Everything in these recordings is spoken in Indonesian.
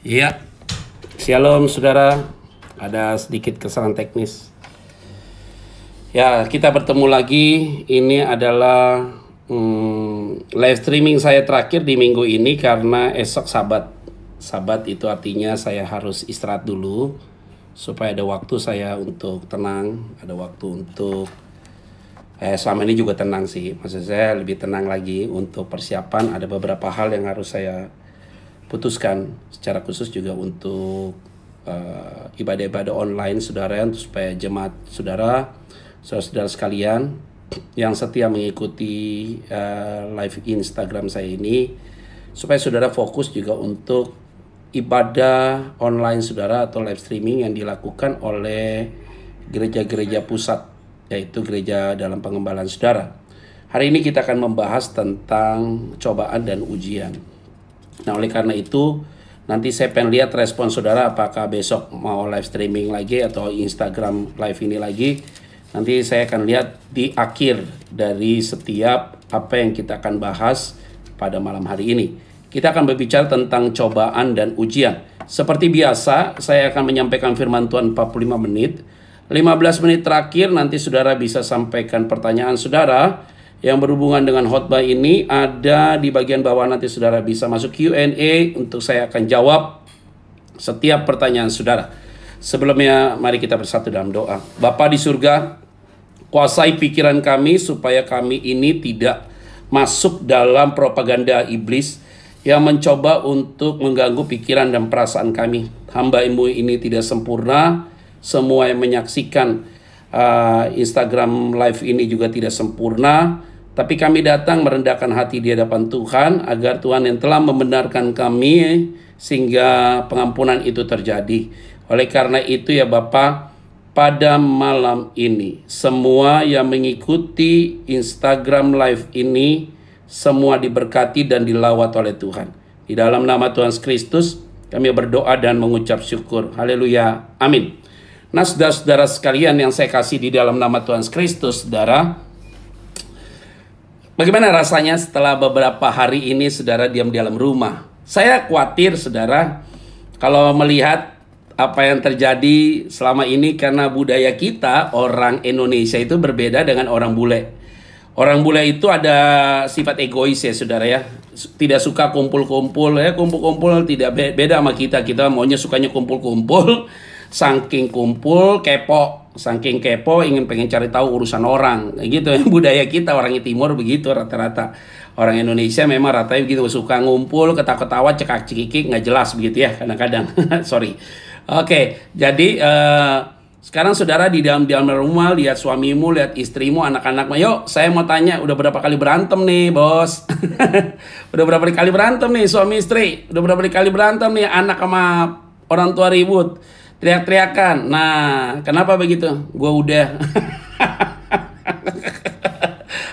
Iya. Shalom saudara. Ada sedikit kesalahan teknis. Ya, kita bertemu lagi. Ini adalah hmm, live streaming saya terakhir di minggu ini karena esok sabat. Sabat itu artinya saya harus istirahat dulu supaya ada waktu saya untuk tenang, ada waktu untuk eh selama ini juga tenang sih. Maksud saya lebih tenang lagi untuk persiapan ada beberapa hal yang harus saya putuskan secara khusus juga untuk eh, ibadah-ibadah uh, online saudara supaya jemaat saudara saudara saudara sekalian yang setia mengikuti uh, live Instagram saya ini supaya saudara fokus juga untuk ibadah online saudara atau live streaming yang dilakukan oleh gereja-gereja pusat yaitu gereja dalam pengembalan saudara. Hari ini kita akan membahas tentang cobaan dan ujian. Nah, oleh karena itu, nanti saya pengen lihat respon saudara apakah besok mau live streaming lagi atau Instagram live ini lagi. Nanti saya akan lihat di akhir dari setiap apa yang kita akan bahas pada malam hari ini. Kita akan berbicara tentang cobaan dan ujian. Seperti biasa, saya akan menyampaikan firman Tuhan 45 menit. 15 menit terakhir nanti saudara bisa sampaikan pertanyaan saudara yang berhubungan dengan khotbah ini ada di bagian bawah nanti saudara bisa masuk Q&A untuk saya akan jawab setiap pertanyaan saudara. Sebelumnya mari kita bersatu dalam doa. Bapa di surga, kuasai pikiran kami supaya kami ini tidak masuk dalam propaganda iblis yang mencoba untuk mengganggu pikiran dan perasaan kami. Hamba imu ini tidak sempurna, semua yang menyaksikan uh, Instagram live ini juga tidak sempurna, tapi kami datang merendahkan hati di hadapan Tuhan agar Tuhan yang telah membenarkan kami sehingga pengampunan itu terjadi. Oleh karena itu ya Bapak, pada malam ini semua yang mengikuti Instagram live ini semua diberkati dan dilawat oleh Tuhan. Di dalam nama Tuhan Kristus, kami berdoa dan mengucap syukur. Haleluya. Amin. Nah, saudara-saudara sekalian yang saya kasih di dalam nama Tuhan Kristus, saudara, bagaimana rasanya setelah beberapa hari ini saudara diam di dalam rumah? Saya khawatir, saudara, kalau melihat apa yang terjadi selama ini karena budaya kita orang Indonesia itu berbeda dengan orang bule. Orang bule itu ada sifat egois ya saudara ya. Tidak suka kumpul-kumpul ya kumpul-kumpul tidak beda sama kita. Kita maunya sukanya kumpul-kumpul saking kumpul kepo saking kepo ingin pengen cari tahu urusan orang gitu ya budaya kita orang timur begitu rata-rata orang Indonesia memang rata-rata begitu suka ngumpul ketawa-ketawa cekak-cekikik nggak jelas begitu ya kadang-kadang sorry oke jadi uh, sekarang saudara di dalam dalam rumah lihat suamimu lihat istrimu anak anak yuk saya mau tanya udah berapa kali berantem nih bos udah berapa kali berantem nih suami istri udah berapa kali berantem nih anak sama orang tua ribut teriak-teriakan. Nah, kenapa begitu? Gua udah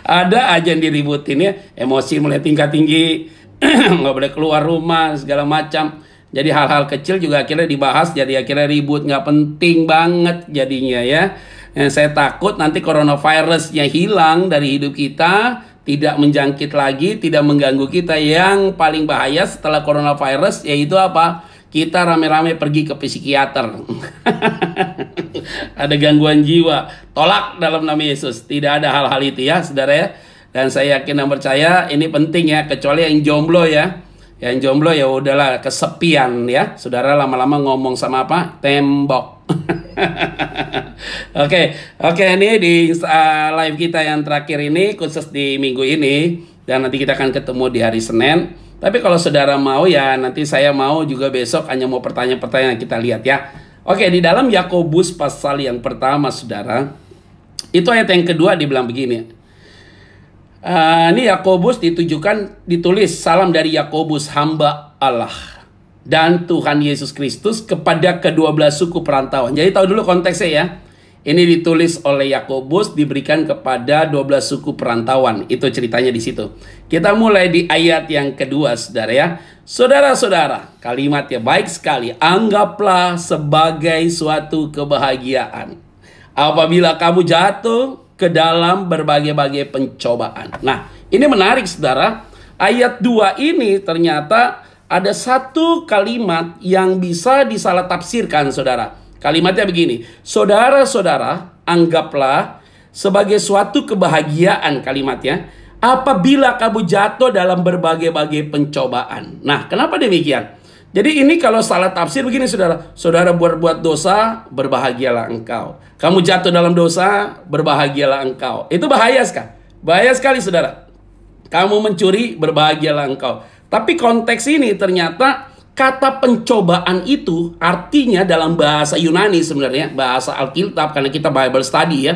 ada aja yang diributin ya, emosi mulai tingkat tinggi, nggak boleh keluar rumah segala macam. Jadi hal-hal kecil juga akhirnya dibahas, jadi akhirnya ribut nggak penting banget jadinya ya. Yang eh, saya takut nanti coronavirusnya hilang dari hidup kita, tidak menjangkit lagi, tidak mengganggu kita. Yang paling bahaya setelah coronavirus yaitu apa? kita rame-rame pergi ke psikiater. ada gangguan jiwa, tolak dalam nama Yesus. Tidak ada hal-hal itu ya, saudara ya. Dan saya yakin dan percaya ini penting ya, kecuali yang jomblo ya. Yang jomblo ya udahlah kesepian ya. Saudara lama-lama ngomong sama apa? Tembok. Oke, oke okay. okay, ini di uh, live kita yang terakhir ini khusus di minggu ini dan nanti kita akan ketemu di hari Senin. Tapi kalau saudara mau ya nanti saya mau juga besok hanya mau pertanyaan-pertanyaan kita lihat ya. Oke, di dalam Yakobus pasal yang pertama saudara, itu ayat yang kedua dibilang begini. Uh, ini Yakobus ditujukan ditulis salam dari Yakobus hamba Allah dan Tuhan Yesus Kristus kepada kedua belas suku perantauan. Jadi tahu dulu konteksnya ya. Ini ditulis oleh Yakobus diberikan kepada 12 suku perantauan. Itu ceritanya di situ. Kita mulai di ayat yang kedua Saudara ya. Saudara-saudara, kalimatnya baik sekali. Anggaplah sebagai suatu kebahagiaan apabila kamu jatuh ke dalam berbagai-bagai pencobaan. Nah, ini menarik Saudara. Ayat 2 ini ternyata ada satu kalimat yang bisa disalah tafsirkan Saudara Kalimatnya begini, saudara-saudara, anggaplah sebagai suatu kebahagiaan kalimatnya apabila kamu jatuh dalam berbagai-bagai pencobaan. Nah, kenapa demikian? Jadi ini kalau salah tafsir begini saudara, saudara buat-buat dosa, berbahagialah engkau. Kamu jatuh dalam dosa, berbahagialah engkau. Itu bahaya sekali. Bahaya sekali saudara. Kamu mencuri, berbahagialah engkau. Tapi konteks ini ternyata Kata pencobaan itu artinya dalam bahasa Yunani sebenarnya, bahasa Alkitab karena kita Bible study ya,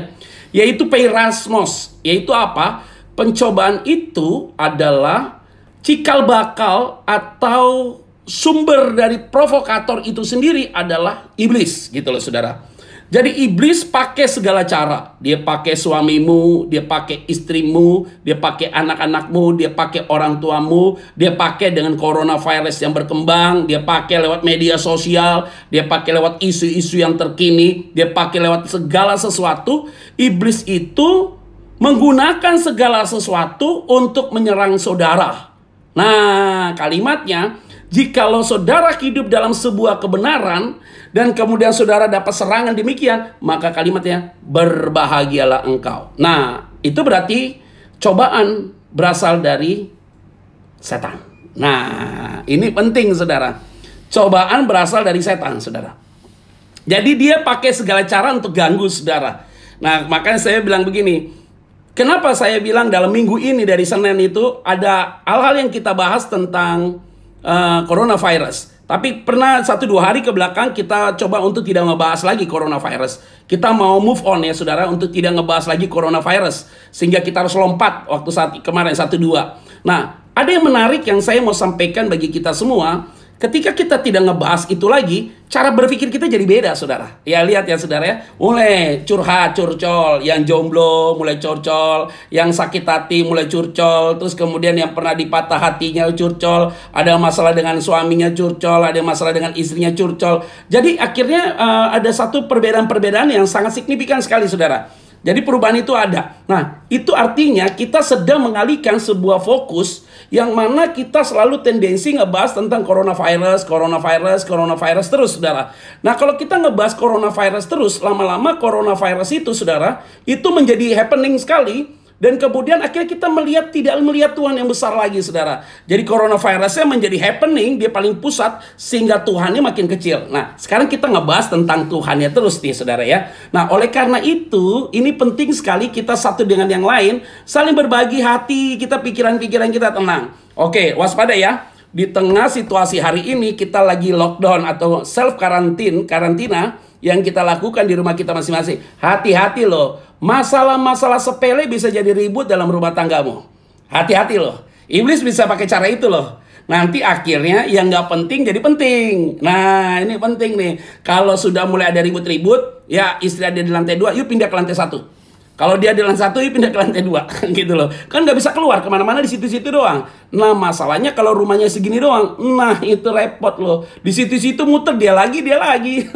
yaitu peirasmos yaitu apa? Pencobaan itu adalah cikal bakal atau sumber dari provokator itu sendiri adalah iblis gitu loh saudara. Jadi iblis pakai segala cara. Dia pakai suamimu, dia pakai istrimu, dia pakai anak-anakmu, dia pakai orang tuamu, dia pakai dengan coronavirus yang berkembang, dia pakai lewat media sosial, dia pakai lewat isu-isu yang terkini, dia pakai lewat segala sesuatu. Iblis itu menggunakan segala sesuatu untuk menyerang saudara. Nah, kalimatnya Jikalau saudara hidup dalam sebuah kebenaran dan kemudian saudara dapat serangan demikian, maka kalimatnya berbahagialah engkau. Nah, itu berarti cobaan berasal dari setan. Nah, ini penting saudara. Cobaan berasal dari setan, saudara. Jadi dia pakai segala cara untuk ganggu saudara. Nah, makanya saya bilang begini, Kenapa saya bilang dalam minggu ini dari Senin itu ada hal-hal yang kita bahas tentang uh, coronavirus. Tapi pernah satu dua hari ke belakang kita coba untuk tidak ngebahas lagi coronavirus. Kita mau move on ya saudara untuk tidak ngebahas lagi coronavirus. Sehingga kita harus lompat waktu saat kemarin satu dua. Nah ada yang menarik yang saya mau sampaikan bagi kita semua Ketika kita tidak ngebahas itu lagi, cara berpikir kita jadi beda, saudara. Ya lihat ya, saudara ya. Mulai curhat, curcol. Yang jomblo mulai curcol. Yang sakit hati mulai curcol. Terus kemudian yang pernah dipatah hatinya curcol. Ada masalah dengan suaminya curcol. Ada masalah dengan istrinya curcol. Jadi akhirnya uh, ada satu perbedaan-perbedaan yang sangat signifikan sekali, saudara. Jadi perubahan itu ada. Nah, itu artinya kita sedang mengalihkan sebuah fokus yang mana kita selalu tendensi ngebahas tentang coronavirus, coronavirus, coronavirus terus, saudara. Nah, kalau kita ngebahas coronavirus terus, lama-lama coronavirus itu, saudara, itu menjadi happening sekali dan kemudian akhirnya kita melihat tidak melihat Tuhan yang besar lagi, saudara. Jadi coronavirusnya menjadi happening, dia paling pusat, sehingga Tuhannya makin kecil. Nah, sekarang kita ngebahas tentang Tuhannya terus nih, saudara ya. Nah, oleh karena itu, ini penting sekali kita satu dengan yang lain, saling berbagi hati, kita pikiran-pikiran kita tenang. Oke, waspada ya. Di tengah situasi hari ini, kita lagi lockdown atau self-karantin, karantina, yang kita lakukan di rumah kita masing-masing. Hati-hati loh, masalah-masalah sepele bisa jadi ribut dalam rumah tanggamu. Hati-hati loh, iblis bisa pakai cara itu loh. Nanti akhirnya yang nggak penting jadi penting. Nah ini penting nih. Kalau sudah mulai ada ribut-ribut, ya istri ada di lantai dua, yuk pindah ke lantai satu. Kalau dia di lantai satu, dia pindah ke lantai dua, gitu loh. Kan nggak bisa keluar kemana-mana di situ-situ doang. Nah masalahnya kalau rumahnya segini doang, nah itu repot loh. Di situ-situ muter dia lagi, dia lagi.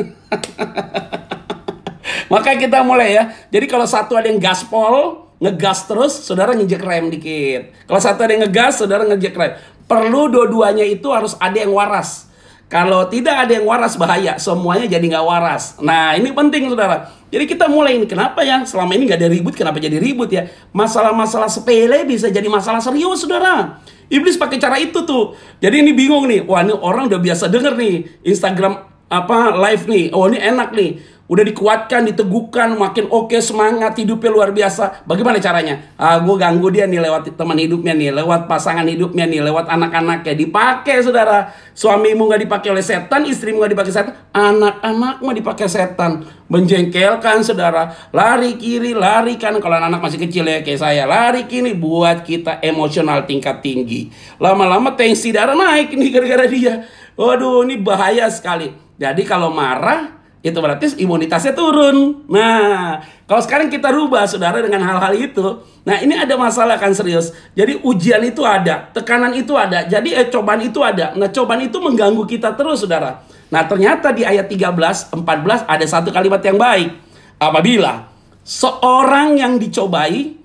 Maka kita mulai ya. Jadi kalau satu ada yang gaspol, ngegas terus, saudara ngejek rem dikit. Kalau satu ada yang ngegas, saudara ngejek rem. Perlu dua-duanya itu harus ada yang waras. Kalau tidak ada yang waras bahaya, semuanya jadi nggak waras. Nah ini penting saudara. Jadi kita mulai ini kenapa ya selama ini nggak ada ribut kenapa jadi ribut ya? Masalah-masalah sepele bisa jadi masalah serius saudara. Iblis pakai cara itu tuh. Jadi ini bingung nih. Wah ini orang udah biasa denger nih Instagram apa live nih. Oh ini enak nih udah dikuatkan, diteguhkan, makin oke okay, semangat hidupnya luar biasa. Bagaimana caranya? Ah, gue ganggu dia nih lewat teman hidupnya nih, lewat pasangan hidupnya nih, lewat anak-anaknya. Dipakai saudara, suamimu nggak dipakai oleh setan, istrimu nggak dipakai setan, anak-anakmu dipakai setan. Menjengkelkan saudara, lari kiri, lari kan Kalau anak, anak masih kecil ya kayak saya, lari kiri buat kita emosional tingkat tinggi. Lama-lama tensi darah naik nih gara-gara dia. Waduh, ini bahaya sekali. Jadi kalau marah, itu berarti imunitasnya turun. Nah, kalau sekarang kita rubah saudara dengan hal-hal itu, nah ini ada masalah kan serius. Jadi ujian itu ada, tekanan itu ada, jadi eh, cobaan itu ada. Nah, cobaan itu mengganggu kita terus saudara. Nah, ternyata di ayat 13, 14 ada satu kalimat yang baik. Apabila seorang yang dicobai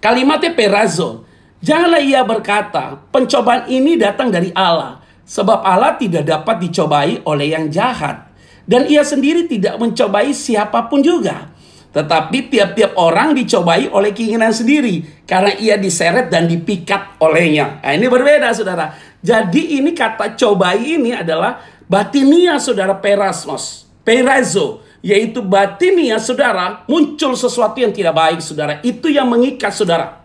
kalimatnya perazo, janganlah ia berkata, pencobaan ini datang dari Allah, sebab Allah tidak dapat dicobai oleh yang jahat dan ia sendiri tidak mencobai siapapun juga. Tetapi tiap-tiap orang dicobai oleh keinginan sendiri. Karena ia diseret dan dipikat olehnya. Nah, ini berbeda saudara. Jadi ini kata cobai ini adalah batinia saudara perasmos. Perazo yaitu batinia saudara muncul sesuatu yang tidak baik saudara itu yang mengikat saudara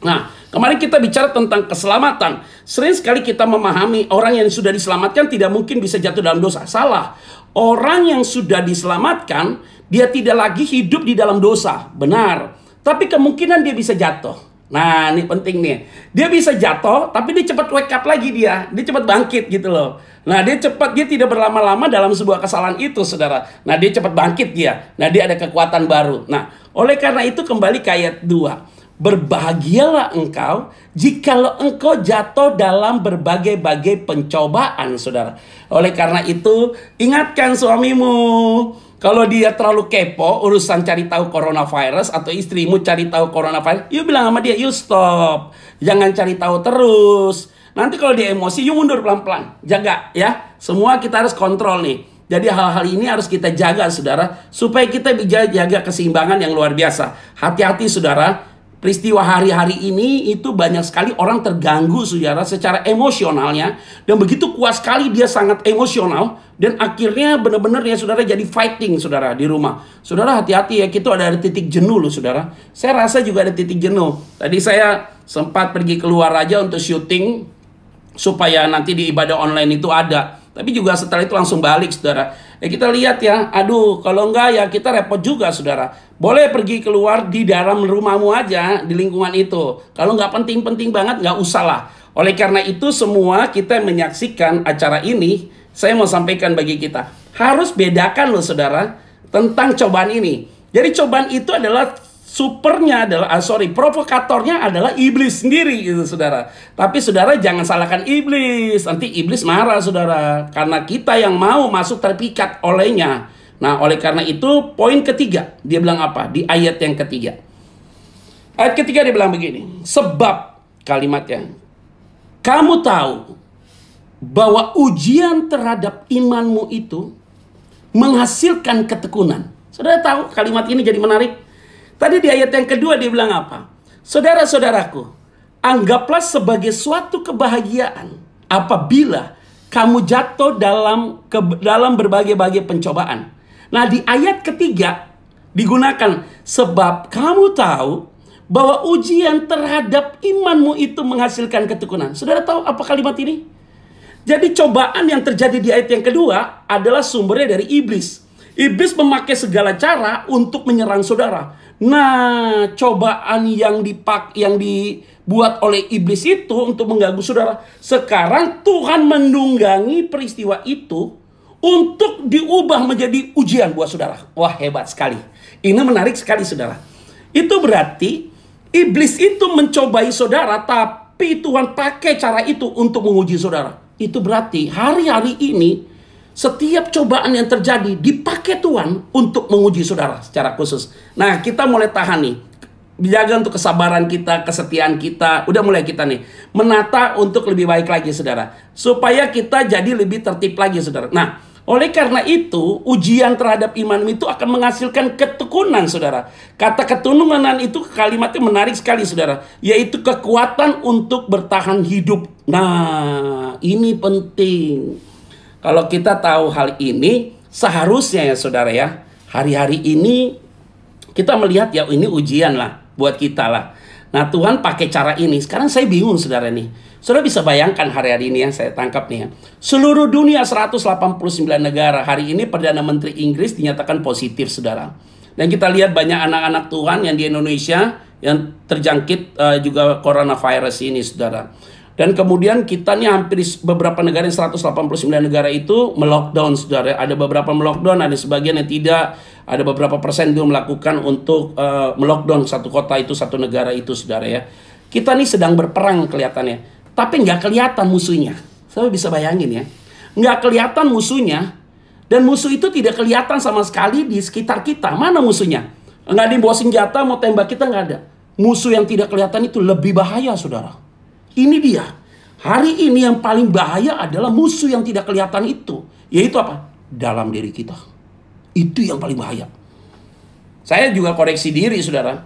nah kemarin kita bicara tentang keselamatan sering sekali kita memahami orang yang sudah diselamatkan tidak mungkin bisa jatuh dalam dosa salah Orang yang sudah diselamatkan, dia tidak lagi hidup di dalam dosa. Benar. Tapi kemungkinan dia bisa jatuh. Nah, ini penting nih. Dia bisa jatuh, tapi dia cepat wake up lagi dia. Dia cepat bangkit gitu loh. Nah, dia cepat, dia tidak berlama-lama dalam sebuah kesalahan itu, saudara. Nah, dia cepat bangkit dia. Nah, dia ada kekuatan baru. Nah, oleh karena itu kembali ke ayat 2. Berbahagialah engkau jikalau engkau jatuh dalam berbagai-bagai pencobaan, saudara. Oleh karena itu, ingatkan suamimu. Kalau dia terlalu kepo urusan cari tahu coronavirus atau istrimu cari tahu coronavirus, yuk bilang sama dia, you stop. Jangan cari tahu terus. Nanti kalau dia emosi, yuk mundur pelan-pelan. Jaga ya. Semua kita harus kontrol nih. Jadi hal-hal ini harus kita jaga saudara. Supaya kita bisa jaga keseimbangan yang luar biasa. Hati-hati saudara peristiwa hari-hari ini itu banyak sekali orang terganggu saudara secara emosionalnya dan begitu kuat sekali dia sangat emosional dan akhirnya benar-benar ya saudara jadi fighting saudara di rumah saudara hati-hati ya kita ada, ada titik jenuh loh saudara saya rasa juga ada titik jenuh tadi saya sempat pergi keluar aja untuk syuting supaya nanti di ibadah online itu ada tapi juga setelah itu langsung balik, saudara. Ya, kita lihat ya, aduh, kalau enggak ya kita repot juga, saudara. Boleh pergi keluar di dalam rumahmu aja, di lingkungan itu. Kalau enggak penting-penting banget, nggak lah. Oleh karena itu semua kita menyaksikan acara ini, saya mau sampaikan bagi kita. Harus bedakan loh, saudara, tentang cobaan ini. Jadi cobaan itu adalah supernya adalah ah, sorry provokatornya adalah iblis sendiri gitu saudara tapi saudara jangan salahkan iblis nanti iblis marah saudara karena kita yang mau masuk terpikat olehnya nah oleh karena itu poin ketiga dia bilang apa di ayat yang ketiga ayat ketiga dia bilang begini sebab kalimatnya kamu tahu bahwa ujian terhadap imanmu itu menghasilkan ketekunan saudara tahu kalimat ini jadi menarik Tadi di ayat yang kedua dia bilang apa? Saudara-saudaraku, anggaplah sebagai suatu kebahagiaan apabila kamu jatuh dalam ke, dalam berbagai-bagai pencobaan. Nah, di ayat ketiga digunakan sebab kamu tahu bahwa ujian terhadap imanmu itu menghasilkan ketekunan. Saudara tahu apa kalimat ini? Jadi cobaan yang terjadi di ayat yang kedua adalah sumbernya dari iblis. Iblis memakai segala cara untuk menyerang saudara. Nah, cobaan yang dipak yang dibuat oleh iblis itu untuk mengganggu saudara. Sekarang Tuhan menunggangi peristiwa itu untuk diubah menjadi ujian buat saudara. Wah, hebat sekali. Ini menarik sekali saudara. Itu berarti iblis itu mencobai saudara tapi Tuhan pakai cara itu untuk menguji saudara. Itu berarti hari-hari ini setiap cobaan yang terjadi dipakai Tuhan untuk menguji saudara secara khusus. Nah, kita mulai tahan nih. Jaga untuk kesabaran kita, kesetiaan kita. Udah mulai kita nih. Menata untuk lebih baik lagi, saudara. Supaya kita jadi lebih tertib lagi, saudara. Nah, oleh karena itu, ujian terhadap iman itu akan menghasilkan ketekunan, saudara. Kata ketununan itu kalimatnya menarik sekali, saudara. Yaitu kekuatan untuk bertahan hidup. Nah, ini penting. Kalau kita tahu hal ini, seharusnya ya saudara ya, hari-hari ini kita melihat ya ini ujian lah buat kita lah. Nah Tuhan pakai cara ini. Sekarang saya bingung saudara nih. Saudara bisa bayangkan hari-hari ini yang saya tangkap nih ya. Seluruh dunia 189 negara. Hari ini Perdana Menteri Inggris dinyatakan positif saudara. Dan kita lihat banyak anak-anak Tuhan yang di Indonesia yang terjangkit uh, juga coronavirus ini saudara. Dan kemudian kita nih hampir beberapa negara yang 189 negara itu melockdown saudara. Ada beberapa melockdown, ada sebagian yang tidak. Ada beberapa persen belum melakukan untuk uh, melockdown satu kota itu, satu negara itu saudara ya. Kita nih sedang berperang kelihatannya. Tapi nggak kelihatan musuhnya. Saya bisa bayangin ya. Nggak kelihatan musuhnya. Dan musuh itu tidak kelihatan sama sekali di sekitar kita. Mana musuhnya? Nggak dibawa senjata, mau tembak kita nggak ada. Musuh yang tidak kelihatan itu lebih bahaya saudara. Ini dia. Hari ini yang paling bahaya adalah musuh yang tidak kelihatan itu. Yaitu apa? Dalam diri kita. Itu yang paling bahaya. Saya juga koreksi diri, saudara.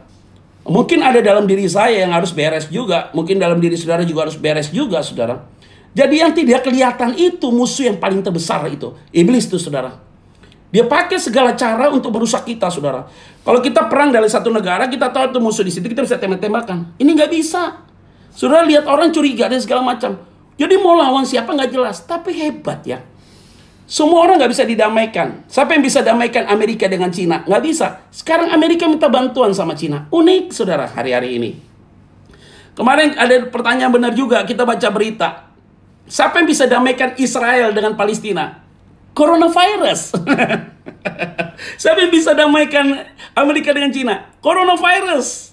Mungkin ada dalam diri saya yang harus beres juga. Mungkin dalam diri saudara juga harus beres juga, saudara. Jadi yang tidak kelihatan itu musuh yang paling terbesar itu. Iblis itu, saudara. Dia pakai segala cara untuk merusak kita, saudara. Kalau kita perang dari satu negara, kita tahu itu musuh di situ, kita bisa tembak-tembakan. Ini nggak bisa. Saudara lihat orang curiga dan segala macam. Jadi mau lawan siapa nggak jelas, tapi hebat ya. Semua orang nggak bisa didamaikan. Siapa yang bisa damaikan Amerika dengan Cina? Nggak bisa. Sekarang Amerika minta bantuan sama Cina. Unik, saudara, hari-hari ini. Kemarin ada pertanyaan benar juga, kita baca berita. Siapa yang bisa damaikan Israel dengan Palestina? Coronavirus. Siapa yang bisa damaikan Amerika dengan Cina? Coronavirus.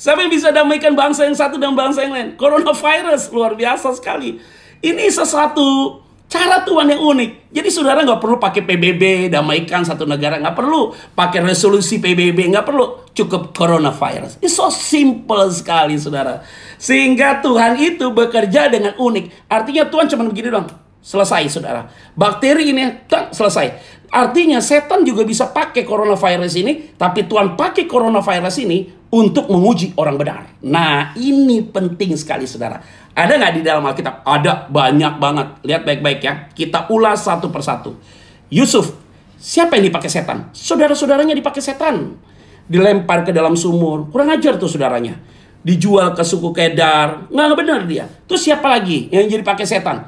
Siapa yang bisa damaikan bangsa yang satu dan bangsa yang lain? Coronavirus luar biasa sekali. Ini sesuatu cara Tuhan yang unik. Jadi saudara nggak perlu pakai PBB damaikan satu negara, nggak perlu pakai resolusi PBB, nggak perlu. Cukup coronavirus. It's so simple sekali saudara. Sehingga Tuhan itu bekerja dengan unik. Artinya Tuhan cuma begini doang. Selesai saudara. Bakteri ini tak, selesai. Artinya setan juga bisa pakai coronavirus ini, tapi Tuhan pakai coronavirus ini untuk menguji orang benar. Nah, ini penting sekali saudara. Ada nggak di dalam Alkitab? Ada banyak banget. Lihat baik-baik ya. Kita ulas satu persatu. Yusuf, siapa yang dipakai setan? Saudara-saudaranya dipakai setan. Dilempar ke dalam sumur. Kurang ajar tuh saudaranya. Dijual ke suku Kedar. Nggak benar dia. Terus siapa lagi yang jadi pakai setan?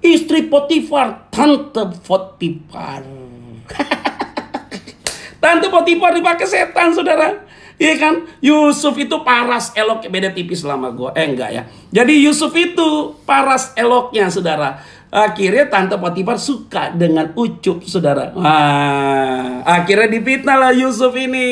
Istri Potifar, tante Potifar Tante Potifar dipakai setan, saudara. Iya kan? Yusuf itu paras elok beda tipis sama gue. Eh enggak ya. Jadi Yusuf itu paras eloknya, saudara. Akhirnya Tante Potipar suka dengan Ucup, saudara. Wah, akhirnya dipitnah lah Yusuf ini.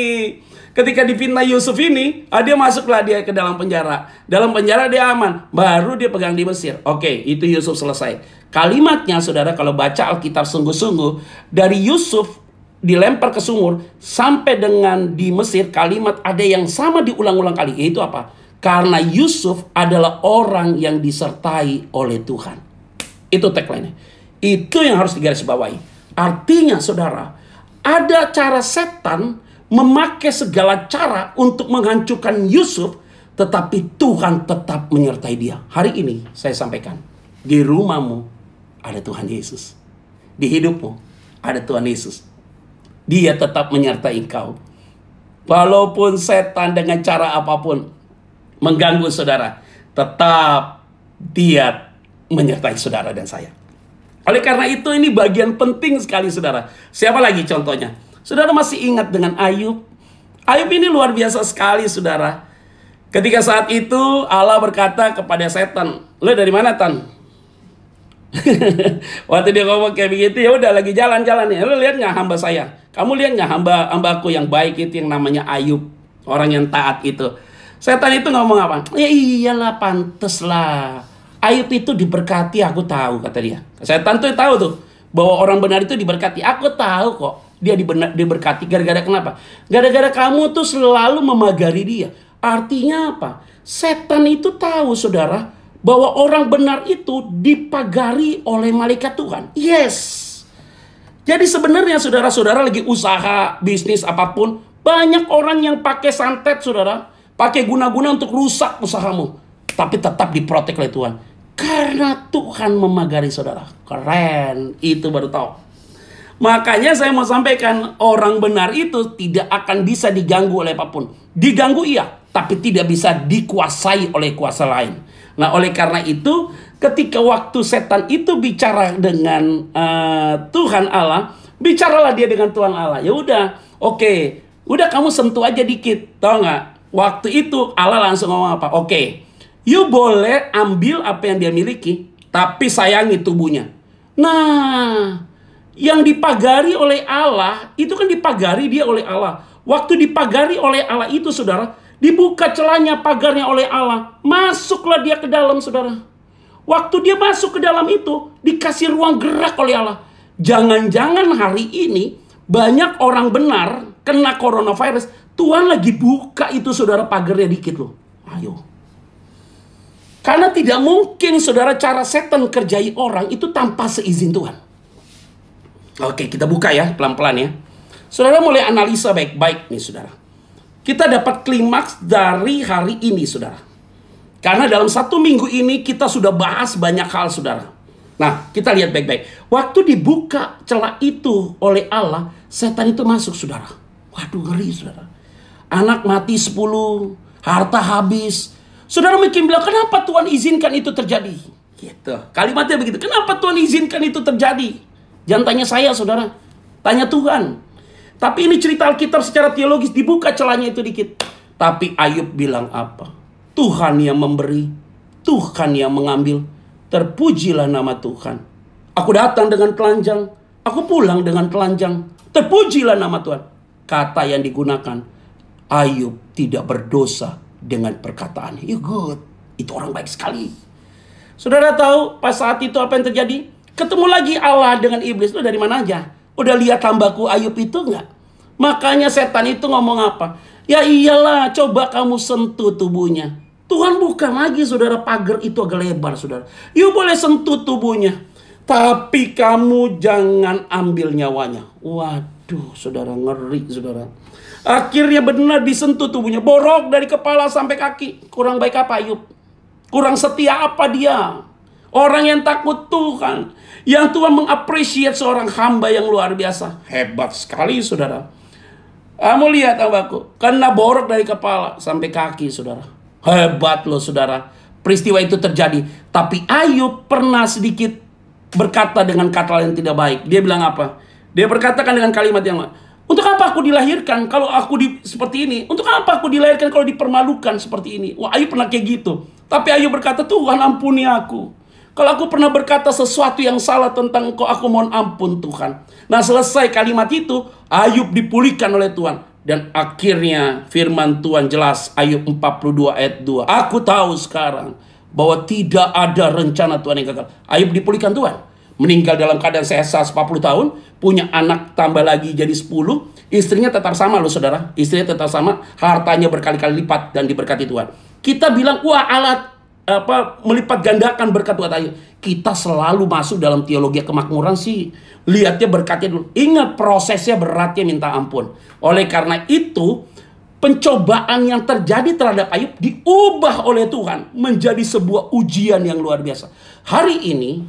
Ketika dipinta Yusuf ini, ah, dia masuklah dia ke dalam penjara. Dalam penjara dia aman, baru dia pegang di Mesir. Oke, itu Yusuf selesai. Kalimatnya saudara kalau baca Alkitab sungguh-sungguh dari Yusuf dilempar ke sumur sampai dengan di Mesir kalimat ada yang sama diulang-ulang kali yaitu apa? Karena Yusuf adalah orang yang disertai oleh Tuhan. Itu tagline-nya. Itu yang harus digarisbawahi. Artinya saudara, ada cara setan memakai segala cara untuk menghancurkan Yusuf, tetapi Tuhan tetap menyertai dia. Hari ini saya sampaikan, di rumahmu ada Tuhan Yesus. Di hidupmu ada Tuhan Yesus. Dia tetap menyertai engkau. Walaupun setan dengan cara apapun mengganggu saudara, tetap dia menyertai saudara dan saya. Oleh karena itu ini bagian penting sekali saudara. Siapa lagi contohnya? Saudara masih ingat dengan Ayub? Ayub ini luar biasa sekali, saudara. Ketika saat itu Allah berkata kepada setan, "Lo dari mana, Tan?" Waktu dia ngomong kayak begitu, ya udah lagi jalan-jalan ya. Lo lihat nggak hamba saya? Kamu lihat nggak hamba hambaku yang baik itu yang namanya Ayub, orang yang taat itu. Setan itu ngomong apa? Ya iyalah, pantes lah. Ayub itu diberkati, aku tahu kata dia. Setan tuh tahu tuh bahwa orang benar itu diberkati. Aku tahu kok. Dia dia diberkati gara-gara kenapa? Gara-gara kamu tuh selalu memagari dia. Artinya apa? Setan itu tahu saudara bahwa orang benar itu dipagari oleh malaikat Tuhan. Yes. Jadi sebenarnya saudara-saudara lagi usaha bisnis apapun, banyak orang yang pakai santet saudara, pakai guna-guna untuk rusak usahamu, tapi tetap diprotek oleh Tuhan. Karena Tuhan memagari saudara. Keren, itu baru tahu. Makanya saya mau sampaikan orang benar itu tidak akan bisa diganggu oleh apapun. Diganggu iya, tapi tidak bisa dikuasai oleh kuasa lain. Nah, oleh karena itu ketika waktu setan itu bicara dengan uh, Tuhan Allah, bicaralah dia dengan Tuhan Allah. Ya udah, oke. Okay. Udah kamu sentuh aja dikit, tau nggak? Waktu itu Allah langsung ngomong apa? Oke. Okay. You boleh ambil apa yang dia miliki, tapi sayangi tubuhnya. Nah, yang dipagari oleh Allah itu kan dipagari dia oleh Allah. Waktu dipagari oleh Allah itu saudara, dibuka celahnya pagarnya oleh Allah, masuklah dia ke dalam saudara. Waktu dia masuk ke dalam itu dikasih ruang gerak oleh Allah. Jangan-jangan hari ini banyak orang benar kena coronavirus, Tuhan lagi buka itu saudara pagarnya dikit loh. Ayo. Karena tidak mungkin saudara cara setan kerjai orang itu tanpa seizin Tuhan. Oke, kita buka ya pelan-pelan ya. Saudara mulai analisa baik-baik nih saudara. Kita dapat klimaks dari hari ini saudara. Karena dalam satu minggu ini kita sudah bahas banyak hal saudara. Nah, kita lihat baik-baik. Waktu dibuka celah itu oleh Allah, setan itu masuk, saudara. Waduh, ngeri, saudara. Anak mati 10, harta habis. Saudara mungkin bilang, kenapa Tuhan izinkan itu terjadi? Gitu. Kalimatnya begitu, kenapa Tuhan izinkan itu terjadi? Jangan tanya saya, saudara. Tanya Tuhan. Tapi ini cerita Alkitab secara teologis dibuka celahnya itu dikit. Tapi Ayub bilang apa? Tuhan yang memberi, Tuhan yang mengambil. Terpujilah nama Tuhan. Aku datang dengan telanjang, aku pulang dengan telanjang. Terpujilah nama Tuhan. Kata yang digunakan, Ayub tidak berdosa dengan perkataannya. You iya, good. Itu orang baik sekali. Saudara tahu pas saat itu apa yang terjadi? Ketemu lagi Allah dengan iblis itu dari mana aja? Udah lihat hambaku Ayub itu nggak? Makanya setan itu ngomong apa? Ya iyalah, coba kamu sentuh tubuhnya. Tuhan bukan lagi saudara pagar itu agak lebar saudara. You boleh sentuh tubuhnya. Tapi kamu jangan ambil nyawanya. Waduh saudara ngeri saudara. Akhirnya benar disentuh tubuhnya. Borok dari kepala sampai kaki. Kurang baik apa Ayub? Kurang setia apa dia? Orang yang takut Tuhan. Yang Tuhan mengapresiasi seorang hamba yang luar biasa. Hebat sekali saudara. Kamu lihat hambaku. Kena borok dari kepala sampai kaki saudara. Hebat loh saudara. Peristiwa itu terjadi. Tapi Ayub pernah sedikit berkata dengan kata yang tidak baik. Dia bilang apa? Dia berkatakan dengan kalimat yang untuk apa aku dilahirkan kalau aku di, seperti ini? Untuk apa aku dilahirkan kalau dipermalukan seperti ini? Wah, Ayub pernah kayak gitu. Tapi Ayub berkata, Tuhan ampuni aku. Kalau aku pernah berkata sesuatu yang salah tentang engkau, aku mohon ampun Tuhan. Nah selesai kalimat itu, Ayub dipulihkan oleh Tuhan. Dan akhirnya firman Tuhan jelas Ayub 42 ayat 2. Aku tahu sekarang bahwa tidak ada rencana Tuhan yang gagal. Ayub dipulihkan Tuhan. Meninggal dalam keadaan sehat 40 tahun. Punya anak tambah lagi jadi 10. Istrinya tetap sama loh saudara. Istrinya tetap sama. Hartanya berkali-kali lipat dan diberkati Tuhan. Kita bilang, wah alat apa melipat gandakan berkat buat ayo kita selalu masuk dalam teologi kemakmuran sih lihatnya berkatnya dulu ingat prosesnya beratnya minta ampun oleh karena itu pencobaan yang terjadi terhadap Ayub diubah oleh Tuhan menjadi sebuah ujian yang luar biasa hari ini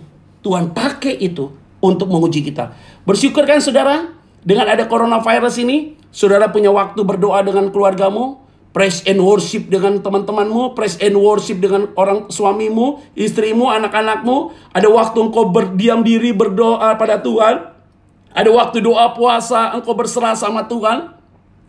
Tuhan pakai itu untuk menguji kita bersyukur kan saudara dengan ada coronavirus ini saudara punya waktu berdoa dengan keluargamu Praise and worship dengan teman-temanmu, praise and worship dengan orang suamimu, istrimu, anak-anakmu. Ada waktu engkau berdiam diri berdoa pada Tuhan. Ada waktu doa puasa, engkau berserah sama Tuhan.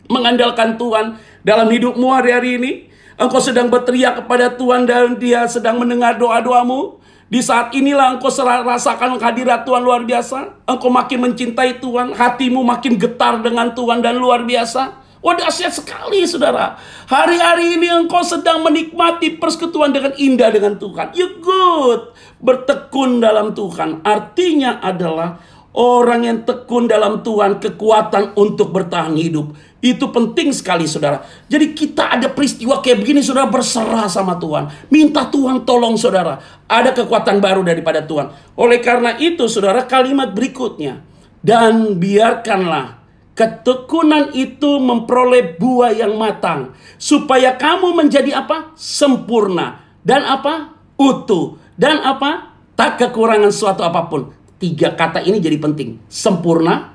Mengandalkan Tuhan dalam hidupmu hari-hari ini. Engkau sedang berteriak kepada Tuhan dan dia sedang mendengar doa-doamu. Di saat inilah engkau rasakan hadirat Tuhan luar biasa. Engkau makin mencintai Tuhan, hatimu makin getar dengan Tuhan dan luar biasa. Wah dahsyat sekali saudara. Hari-hari ini engkau sedang menikmati persekutuan dengan indah dengan Tuhan. You good. Bertekun dalam Tuhan. Artinya adalah orang yang tekun dalam Tuhan kekuatan untuk bertahan hidup. Itu penting sekali saudara. Jadi kita ada peristiwa kayak begini saudara berserah sama Tuhan. Minta Tuhan tolong saudara. Ada kekuatan baru daripada Tuhan. Oleh karena itu saudara kalimat berikutnya. Dan biarkanlah Ketekunan itu memperoleh buah yang matang. Supaya kamu menjadi apa? Sempurna. Dan apa? Utuh. Dan apa? Tak kekurangan suatu apapun. Tiga kata ini jadi penting. Sempurna,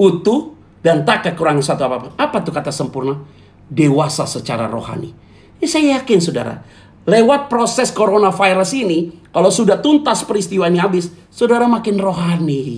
utuh, dan tak kekurangan suatu apapun. Apa tuh kata sempurna? Dewasa secara rohani. Ini ya, saya yakin saudara. Lewat proses coronavirus ini, kalau sudah tuntas peristiwa ini habis, saudara makin rohani.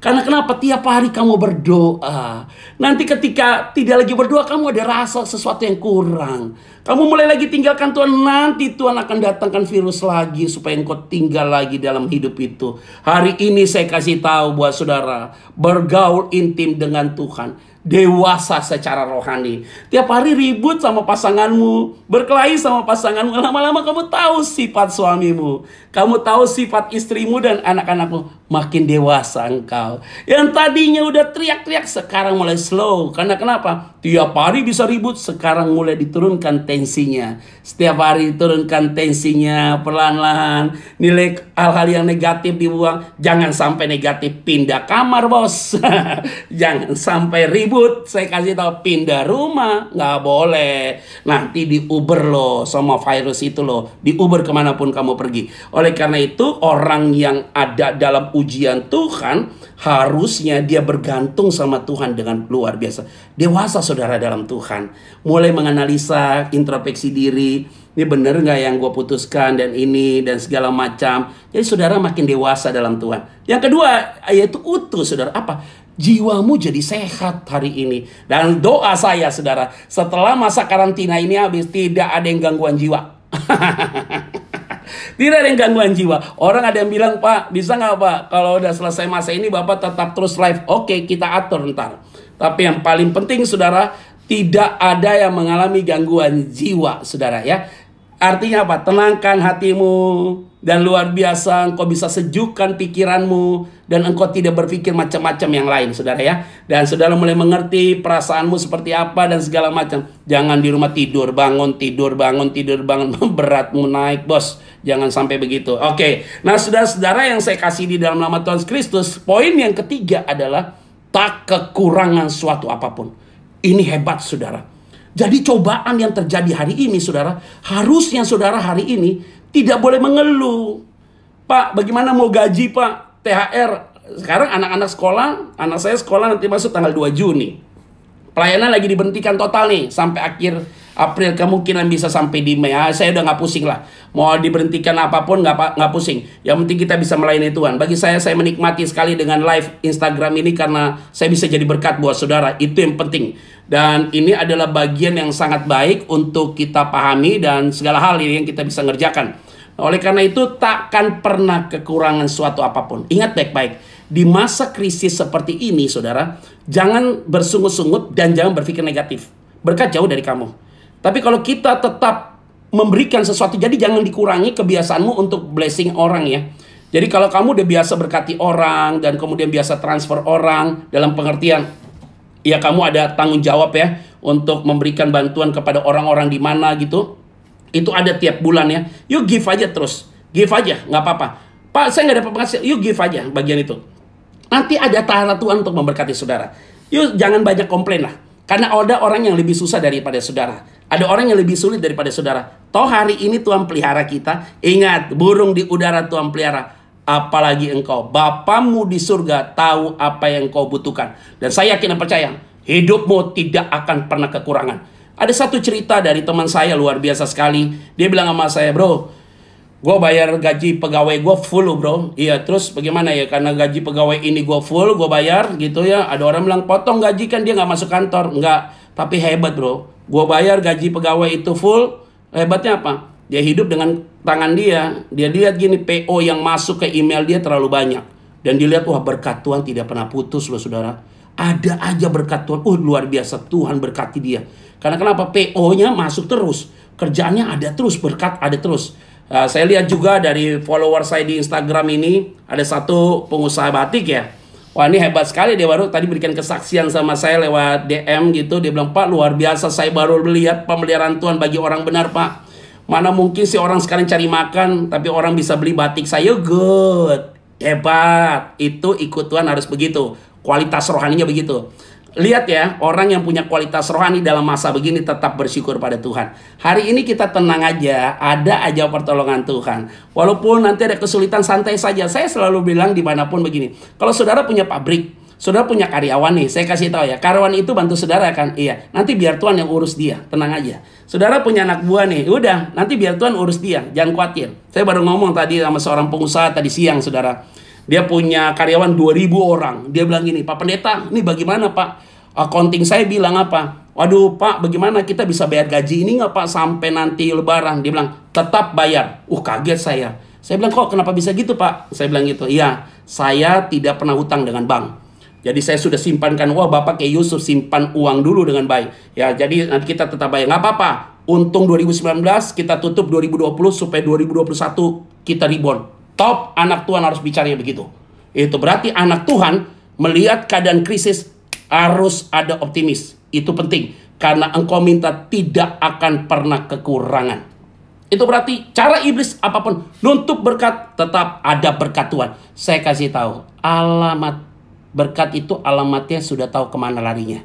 Karena kenapa? Tiap hari kamu berdoa. Nanti ketika tidak lagi berdoa, kamu ada rasa sesuatu yang kurang. Kamu mulai lagi tinggalkan Tuhan, nanti Tuhan akan datangkan virus lagi supaya engkau tinggal lagi dalam hidup itu. Hari ini saya kasih tahu buat saudara, bergaul intim dengan Tuhan. Dewasa secara rohani. Tiap hari ribut sama pasanganmu, berkelahi sama pasanganmu. Lama-lama kamu tahu sifat suamimu. Kamu tahu sifat istrimu dan anak-anakmu makin dewasa engkau. Yang tadinya udah teriak-teriak sekarang mulai slow. Karena kenapa? Tiap hari bisa ribut, sekarang mulai diturunkan tensinya. Setiap hari diturunkan tensinya pelan-lahan. Nilai hal-hal yang negatif dibuang. Jangan sampai negatif pindah kamar, Bos. Jangan sampai ribut. Saya kasih tahu pindah rumah nggak boleh. Nanti diuber loh sama virus itu loh. Diuber kemanapun kamu pergi. Oleh karena itu orang yang ada dalam ujian Tuhan, harusnya dia bergantung sama Tuhan dengan luar biasa. Dewasa saudara dalam Tuhan. Mulai menganalisa, introspeksi diri, ini bener nggak yang gue putuskan dan ini dan segala macam. Jadi saudara makin dewasa dalam Tuhan. Yang kedua yaitu utuh saudara. Apa? Jiwamu jadi sehat hari ini. Dan doa saya saudara, setelah masa karantina ini habis tidak ada yang gangguan jiwa. Tidak ada yang gangguan jiwa. Orang ada yang bilang, Pak, bisa nggak Pak? Kalau udah selesai masa ini, Bapak tetap terus live. Oke, kita atur ntar. Tapi yang paling penting, saudara, tidak ada yang mengalami gangguan jiwa, saudara ya. Artinya apa? Tenangkan hatimu dan luar biasa engkau bisa sejukkan pikiranmu dan engkau tidak berpikir macam-macam yang lain saudara ya. Dan saudara mulai mengerti perasaanmu seperti apa dan segala macam. Jangan di rumah tidur, bangun, tidur, bangun, tidur, bangun. Beratmu naik bos. Jangan sampai begitu. Oke. Okay. Nah, saudara-saudara yang saya kasih di dalam nama Tuhan Kristus, poin yang ketiga adalah tak kekurangan suatu apapun. Ini hebat, saudara. Jadi cobaan yang terjadi hari ini, saudara, harusnya saudara hari ini tidak boleh mengeluh. Pak, bagaimana mau gaji, Pak? THR. Sekarang anak-anak sekolah, anak saya sekolah nanti masuk tanggal 2 Juni. Pelayanan lagi dibentikan total nih sampai akhir April kemungkinan bisa sampai di Mei. Ah, saya udah nggak pusing lah. Mau diberhentikan apapun nggak nggak pusing. Yang penting kita bisa melayani Tuhan. Bagi saya saya menikmati sekali dengan live Instagram ini karena saya bisa jadi berkat buat saudara. Itu yang penting. Dan ini adalah bagian yang sangat baik untuk kita pahami dan segala hal ini yang kita bisa ngerjakan. oleh karena itu takkan pernah kekurangan suatu apapun. Ingat baik-baik di masa krisis seperti ini, saudara, jangan bersungut-sungut dan jangan berpikir negatif. Berkat jauh dari kamu. Tapi kalau kita tetap memberikan sesuatu, jadi jangan dikurangi kebiasaanmu untuk blessing orang ya. Jadi kalau kamu udah biasa berkati orang dan kemudian biasa transfer orang dalam pengertian ya kamu ada tanggung jawab ya untuk memberikan bantuan kepada orang-orang di mana gitu. Itu ada tiap bulan ya. You give aja terus. Give aja, nggak apa-apa. Pak, saya nggak dapat penghasil. You give aja bagian itu. Nanti ada tahara Tuhan untuk memberkati saudara. You jangan banyak komplain lah. Karena ada orang yang lebih susah daripada saudara. Ada orang yang lebih sulit daripada saudara. Toh hari ini Tuhan pelihara kita. Ingat, burung di udara Tuhan pelihara. Apalagi engkau, Bapamu di surga tahu apa yang kau butuhkan. Dan saya yakin dan percaya, hidupmu tidak akan pernah kekurangan. Ada satu cerita dari teman saya luar biasa sekali. Dia bilang sama saya, bro, gue bayar gaji pegawai gue full bro. Iya, terus bagaimana ya? Karena gaji pegawai ini gue full, gue bayar gitu ya. Ada orang bilang, potong gaji kan dia nggak masuk kantor. Nggak, tapi hebat bro Gue bayar gaji pegawai itu full. Hebatnya apa? Dia hidup dengan tangan dia. Dia lihat gini PO yang masuk ke email dia terlalu banyak. Dan dilihat wah berkat Tuhan tidak pernah putus loh saudara. Ada aja berkat Tuhan. Uh luar biasa Tuhan berkati dia. Karena kenapa PO-nya masuk terus. Kerjaannya ada terus, berkat ada terus. Uh, saya lihat juga dari follower saya di Instagram ini ada satu pengusaha batik ya Wah ini hebat sekali dia baru tadi berikan kesaksian sama saya lewat DM gitu. Dia bilang, Pak luar biasa saya baru melihat pemeliharaan Tuhan bagi orang benar Pak. Mana mungkin sih orang sekarang cari makan tapi orang bisa beli batik saya good. Hebat. Itu ikut Tuhan harus begitu. Kualitas rohaninya begitu. Lihat ya, orang yang punya kualitas rohani dalam masa begini tetap bersyukur pada Tuhan. Hari ini kita tenang aja, ada aja pertolongan Tuhan. Walaupun nanti ada kesulitan, santai saja. Saya selalu bilang dimanapun begini, kalau saudara punya pabrik, saudara punya karyawan nih, saya kasih tahu ya, karyawan itu bantu saudara kan? Iya, nanti biar Tuhan yang urus dia, tenang aja. Saudara punya anak buah nih, udah, nanti biar Tuhan urus dia, jangan khawatir. Saya baru ngomong tadi sama seorang pengusaha tadi siang, saudara dia punya karyawan 2000 orang. Dia bilang gini, Pak Pendeta, ini bagaimana Pak? Accounting saya bilang apa? Waduh Pak, bagaimana kita bisa bayar gaji ini nggak Pak sampai nanti lebaran? Dia bilang, tetap bayar. Uh, kaget saya. Saya bilang, kok kenapa bisa gitu Pak? Saya bilang gitu, iya, saya tidak pernah hutang dengan bank. Jadi saya sudah simpankan, wah Bapak kayak Yusuf simpan uang dulu dengan baik. Ya, jadi nanti kita tetap bayar. Nggak apa-apa, untung 2019 kita tutup 2020 supaya 2021 kita rebound. Top anak Tuhan harus bicaranya begitu. Itu berarti anak Tuhan melihat keadaan krisis harus ada optimis. Itu penting. Karena engkau minta tidak akan pernah kekurangan. Itu berarti cara iblis apapun nuntut berkat tetap ada berkat Tuhan. Saya kasih tahu alamat berkat itu alamatnya sudah tahu kemana larinya.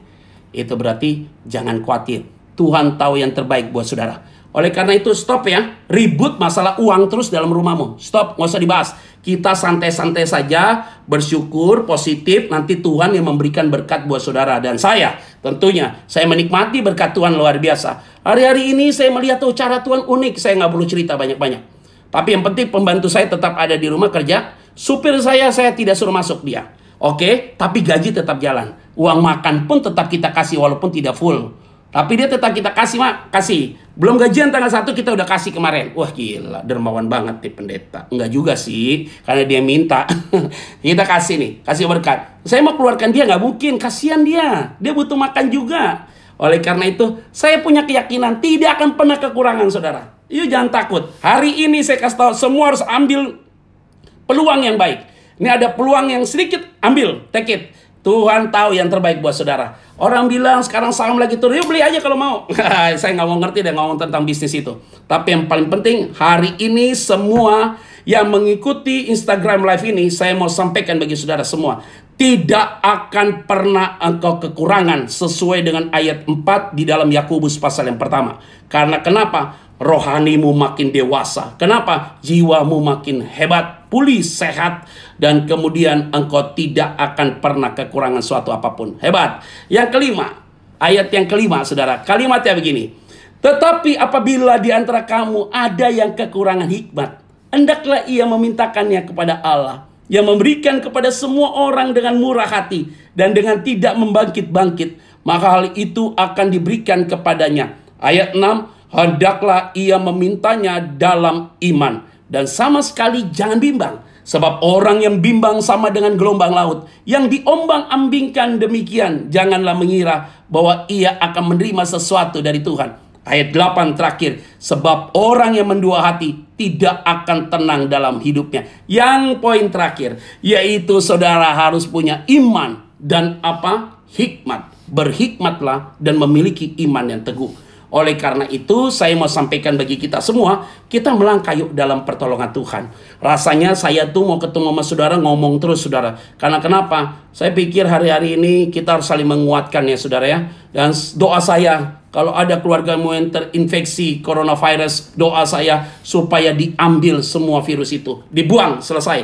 Itu berarti jangan khawatir. Tuhan tahu yang terbaik buat saudara oleh karena itu stop ya, ribut masalah uang terus dalam rumahmu. Stop, nggak usah dibahas. Kita santai-santai saja, bersyukur, positif, nanti Tuhan yang memberikan berkat buat saudara. Dan saya tentunya, saya menikmati berkat Tuhan luar biasa. Hari-hari ini saya melihat tuh cara Tuhan unik, saya nggak perlu cerita banyak-banyak. Tapi yang penting pembantu saya tetap ada di rumah kerja, supir saya saya tidak suruh masuk dia. Oke, tapi gaji tetap jalan. Uang makan pun tetap kita kasih walaupun tidak full. Tapi dia tetap kita kasih, Mak. Kasih. Belum gajian tanggal 1 kita udah kasih kemarin. Wah gila, dermawan banget nih pendeta. Enggak juga sih, karena dia minta. kita kasih nih, kasih berkat. Saya mau keluarkan dia, nggak mungkin. Kasihan dia. Dia butuh makan juga. Oleh karena itu, saya punya keyakinan tidak akan pernah kekurangan saudara. Yuk iya, jangan takut. Hari ini saya kasih tahu semua harus ambil peluang yang baik. Ini ada peluang yang sedikit, ambil, take it. Tuhan tahu yang terbaik buat saudara. Orang bilang sekarang saham lagi turun, yuk beli aja kalau mau. Saya nggak mau ngerti deh ngomong tentang bisnis itu. Tapi yang paling penting hari ini semua yang mengikuti Instagram Live ini, saya mau sampaikan bagi saudara semua. Tidak akan pernah engkau kekurangan sesuai dengan ayat 4 di dalam Yakobus pasal yang pertama. Karena kenapa? rohanimu makin dewasa. Kenapa? Jiwamu makin hebat, pulih, sehat, dan kemudian engkau tidak akan pernah kekurangan suatu apapun. Hebat. Yang kelima, ayat yang kelima, saudara. Kalimatnya begini. Tetapi apabila di antara kamu ada yang kekurangan hikmat, hendaklah ia memintakannya kepada Allah yang memberikan kepada semua orang dengan murah hati dan dengan tidak membangkit-bangkit, maka hal itu akan diberikan kepadanya. Ayat 6, hendaklah ia memintanya dalam iman dan sama sekali jangan bimbang Sebab orang yang bimbang sama dengan gelombang laut yang diombang-ambingkan demikian, janganlah mengira bahwa ia akan menerima sesuatu dari Tuhan. Ayat 8 terakhir, sebab orang yang mendua hati tidak akan tenang dalam hidupnya. Yang poin terakhir yaitu saudara harus punya iman dan apa? hikmat. Berhikmatlah dan memiliki iman yang teguh. Oleh karena itu, saya mau sampaikan bagi kita semua, kita melangkah yuk dalam pertolongan Tuhan. Rasanya saya tuh mau ketemu sama saudara, ngomong terus saudara. Karena kenapa? Saya pikir hari-hari ini kita harus saling menguatkan ya saudara ya. Dan doa saya, kalau ada keluargamu yang terinfeksi coronavirus, doa saya supaya diambil semua virus itu. Dibuang, selesai.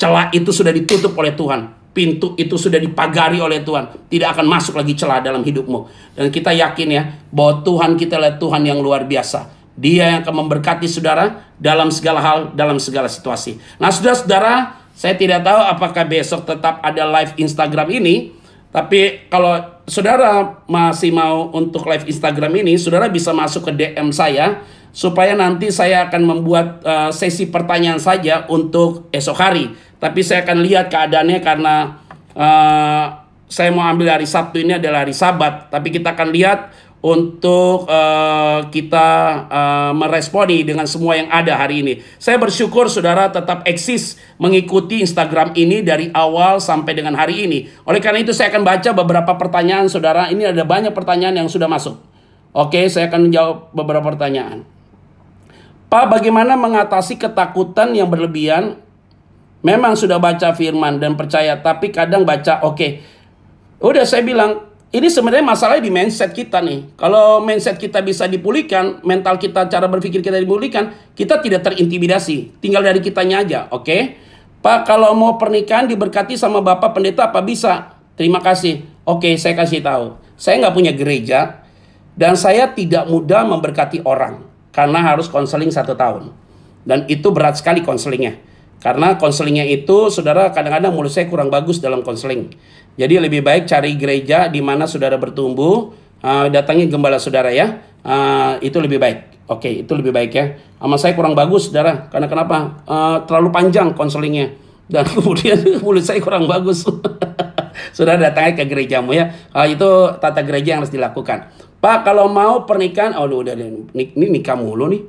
Celah itu sudah ditutup oleh Tuhan pintu itu sudah dipagari oleh Tuhan. Tidak akan masuk lagi celah dalam hidupmu. Dan kita yakin ya bahwa Tuhan kita adalah Tuhan yang luar biasa. Dia yang akan memberkati saudara dalam segala hal, dalam segala situasi. Nah saudara-saudara, saya tidak tahu apakah besok tetap ada live Instagram ini. Tapi kalau saudara masih mau untuk live Instagram ini, saudara bisa masuk ke DM saya supaya nanti saya akan membuat uh, sesi pertanyaan saja untuk esok hari. Tapi saya akan lihat keadaannya karena uh, saya mau ambil hari Sabtu ini adalah hari Sabat. Tapi kita akan lihat untuk uh, kita uh, meresponi dengan semua yang ada hari ini. Saya bersyukur saudara tetap eksis mengikuti Instagram ini dari awal sampai dengan hari ini. Oleh karena itu saya akan baca beberapa pertanyaan saudara. Ini ada banyak pertanyaan yang sudah masuk. Oke, saya akan menjawab beberapa pertanyaan. Pak, bagaimana mengatasi ketakutan yang berlebihan? Memang sudah baca firman dan percaya, tapi kadang baca, oke. Udah saya bilang, ini sebenarnya masalahnya di mindset kita nih. Kalau mindset kita bisa dipulihkan, mental kita, cara berpikir kita dipulihkan, kita tidak terintimidasi. Tinggal dari kitanya aja, oke? Okay? Pak, kalau mau pernikahan diberkati sama Bapak Pendeta apa bisa? Terima kasih. Oke, okay, saya kasih tahu. Saya nggak punya gereja, dan saya tidak mudah memberkati orang. Karena harus konseling satu tahun. Dan itu berat sekali konselingnya. Karena konselingnya itu, saudara, kadang-kadang mulut saya kurang bagus dalam konseling. Jadi lebih baik cari gereja di mana saudara bertumbuh, uh, datangi gembala saudara ya. Uh, itu lebih baik. Oke, okay, itu lebih baik ya. Sama saya kurang bagus, saudara. Karena kenapa? Uh, terlalu panjang konselingnya. Dan kemudian mulut saya kurang bagus. saudara datangnya ke gerejamu ya. Uh, itu tata gereja yang harus dilakukan. Pak, kalau mau pernikahan, oh udah, udah, ini nikah mulu nih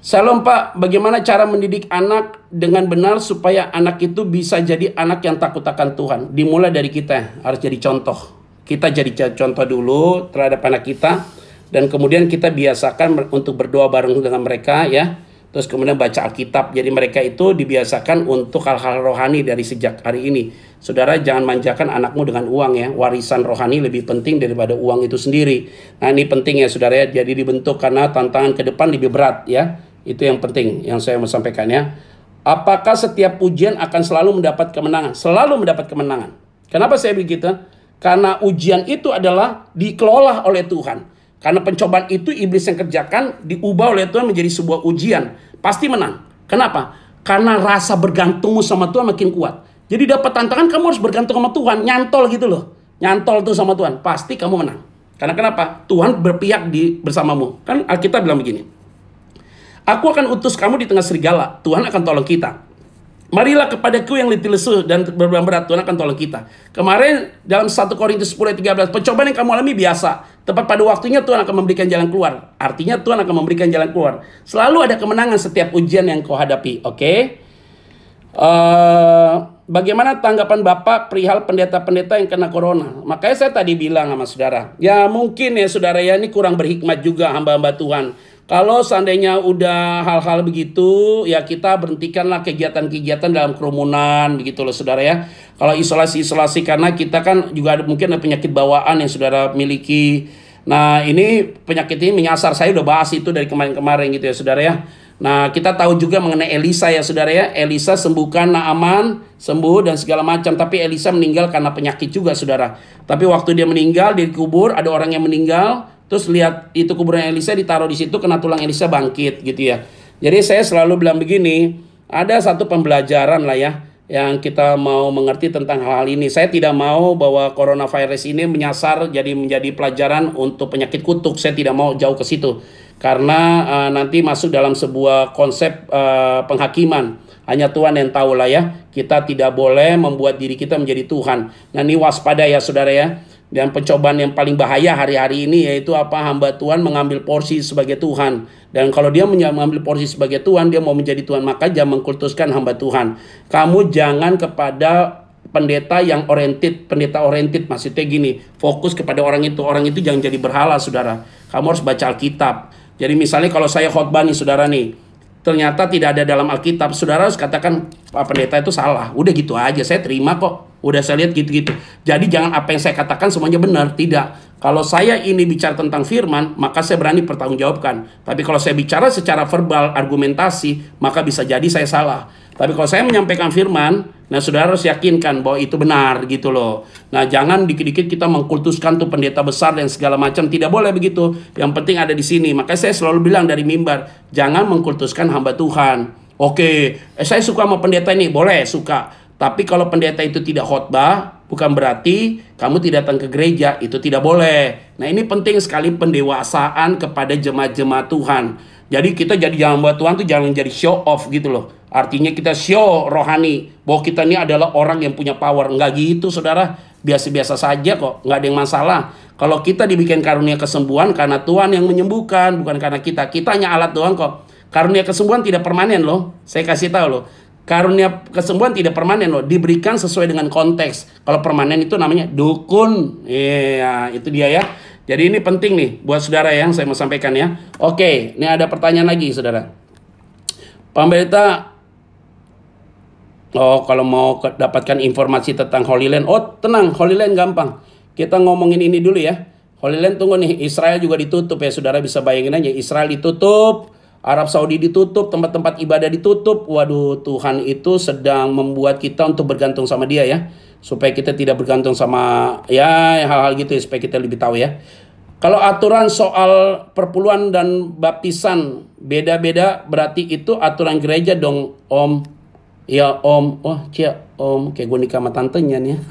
Salam Pak, bagaimana cara mendidik anak dengan benar supaya anak itu bisa jadi anak yang takut akan Tuhan? Dimulai dari kita, harus jadi contoh. Kita jadi contoh dulu terhadap anak kita dan kemudian kita biasakan untuk berdoa bareng dengan mereka ya. Terus kemudian baca Alkitab. Jadi mereka itu dibiasakan untuk hal-hal rohani dari sejak hari ini. Saudara jangan manjakan anakmu dengan uang ya. Warisan rohani lebih penting daripada uang itu sendiri. Nah ini penting ya saudara ya. Jadi dibentuk karena tantangan ke depan lebih berat ya itu yang penting yang saya mau sampaikan ya. Apakah setiap ujian akan selalu mendapat kemenangan? Selalu mendapat kemenangan. Kenapa saya begitu? Karena ujian itu adalah dikelola oleh Tuhan. Karena pencobaan itu iblis yang kerjakan diubah oleh Tuhan menjadi sebuah ujian. Pasti menang. Kenapa? Karena rasa bergantungmu sama Tuhan makin kuat. Jadi dapat tantangan kamu harus bergantung sama Tuhan. Nyantol gitu loh. Nyantol tuh sama Tuhan. Pasti kamu menang. Karena kenapa? Tuhan berpihak di bersamamu. Kan Alkitab bilang begini. Aku akan utus kamu di tengah serigala. Tuhan akan tolong kita. Marilah kepadaku yang letih lesu dan berbeban berat, Tuhan akan tolong kita. Kemarin dalam 1 Korintus 10 ayat 13, pencobaan yang kamu alami biasa. Tepat pada waktunya Tuhan akan memberikan jalan keluar. Artinya Tuhan akan memberikan jalan keluar. Selalu ada kemenangan setiap ujian yang kau hadapi, oke? Okay? Uh, eh, bagaimana tanggapan Bapak perihal pendeta-pendeta yang kena corona? Makanya saya tadi bilang sama saudara, ya mungkin ya saudara ya ini kurang berhikmat juga hamba-hamba Tuhan. Kalau seandainya udah hal-hal begitu, ya kita berhentikanlah kegiatan-kegiatan dalam kerumunan, begitu loh saudara ya. Kalau isolasi-isolasi karena kita kan juga ada, mungkin ada penyakit bawaan yang saudara miliki. Nah ini penyakit ini menyasar, saya udah bahas itu dari kemarin-kemarin gitu ya saudara ya. Nah kita tahu juga mengenai Elisa ya saudara ya. Elisa sembuhkan nah, aman, sembuh dan segala macam. Tapi Elisa meninggal karena penyakit juga saudara. Tapi waktu dia meninggal, dia dikubur, ada orang yang meninggal terus lihat itu kuburan Elisa ditaruh di situ kena tulang Elisa bangkit gitu ya. Jadi saya selalu bilang begini, ada satu pembelajaran lah ya yang kita mau mengerti tentang hal-hal ini. Saya tidak mau bahwa coronavirus ini menyasar jadi menjadi pelajaran untuk penyakit kutuk. Saya tidak mau jauh ke situ karena uh, nanti masuk dalam sebuah konsep uh, penghakiman. Hanya Tuhan yang tahu lah ya. Kita tidak boleh membuat diri kita menjadi Tuhan. Nah ini waspada ya saudara ya dan pencobaan yang paling bahaya hari-hari ini yaitu apa hamba Tuhan mengambil porsi sebagai Tuhan. Dan kalau dia mengambil porsi sebagai Tuhan, dia mau menjadi Tuhan, maka dia mengkultuskan hamba Tuhan. Kamu jangan kepada pendeta yang oriented, pendeta oriented maksudnya gini, fokus kepada orang itu. Orang itu jangan jadi berhala, Saudara. Kamu harus baca Alkitab. Jadi misalnya kalau saya khotbah nih, Saudara nih, ternyata tidak ada dalam Alkitab, saudara harus katakan Pak Pendeta itu salah. Udah gitu aja, saya terima kok. Udah saya lihat gitu-gitu. Jadi jangan apa yang saya katakan semuanya benar, tidak. Kalau saya ini bicara tentang firman, maka saya berani pertanggungjawabkan. Tapi kalau saya bicara secara verbal, argumentasi, maka bisa jadi saya salah. Tapi kalau saya menyampaikan firman, nah saudara harus yakinkan bahwa itu benar gitu loh. Nah jangan dikit-dikit kita mengkultuskan tuh pendeta besar dan segala macam. Tidak boleh begitu. Yang penting ada di sini. Maka saya selalu bilang dari mimbar, jangan mengkultuskan hamba Tuhan. Oke, eh, saya suka sama pendeta ini, boleh suka. Tapi kalau pendeta itu tidak khotbah, bukan berarti kamu tidak datang ke gereja, itu tidak boleh. Nah ini penting sekali pendewasaan kepada jemaat-jemaat Tuhan. Jadi kita jadi jangan buat Tuhan tuh jangan jadi show off gitu loh. Artinya kita show rohani bahwa kita ini adalah orang yang punya power. Enggak gitu saudara, biasa-biasa saja kok, nggak ada yang masalah. Kalau kita dibikin karunia kesembuhan karena Tuhan yang menyembuhkan, bukan karena kita. Kita hanya alat doang kok. Karunia kesembuhan tidak permanen loh. Saya kasih tahu loh. Karunia kesembuhan tidak permanen loh, diberikan sesuai dengan konteks. Kalau permanen itu namanya dukun. Iya, itu dia ya. Jadi ini penting nih buat saudara yang saya mau sampaikan ya. Oke, ini ada pertanyaan lagi saudara. Pemerintah Oh, kalau mau dapatkan informasi tentang Holy Land, oh tenang, Holy Land gampang. Kita ngomongin ini dulu ya. Holy Land tunggu nih, Israel juga ditutup ya, saudara bisa bayangin aja. Israel ditutup, Arab Saudi ditutup, tempat-tempat ibadah ditutup. Waduh, Tuhan itu sedang membuat kita untuk bergantung sama Dia ya, supaya kita tidak bergantung sama ya hal-hal gitu ya, supaya kita lebih tahu ya. Kalau aturan soal perpuluhan dan baptisan beda-beda, berarti itu aturan gereja dong, Om. Ya Om, oh cia Om, kayak gue nikah sama tantenya nih. Ya.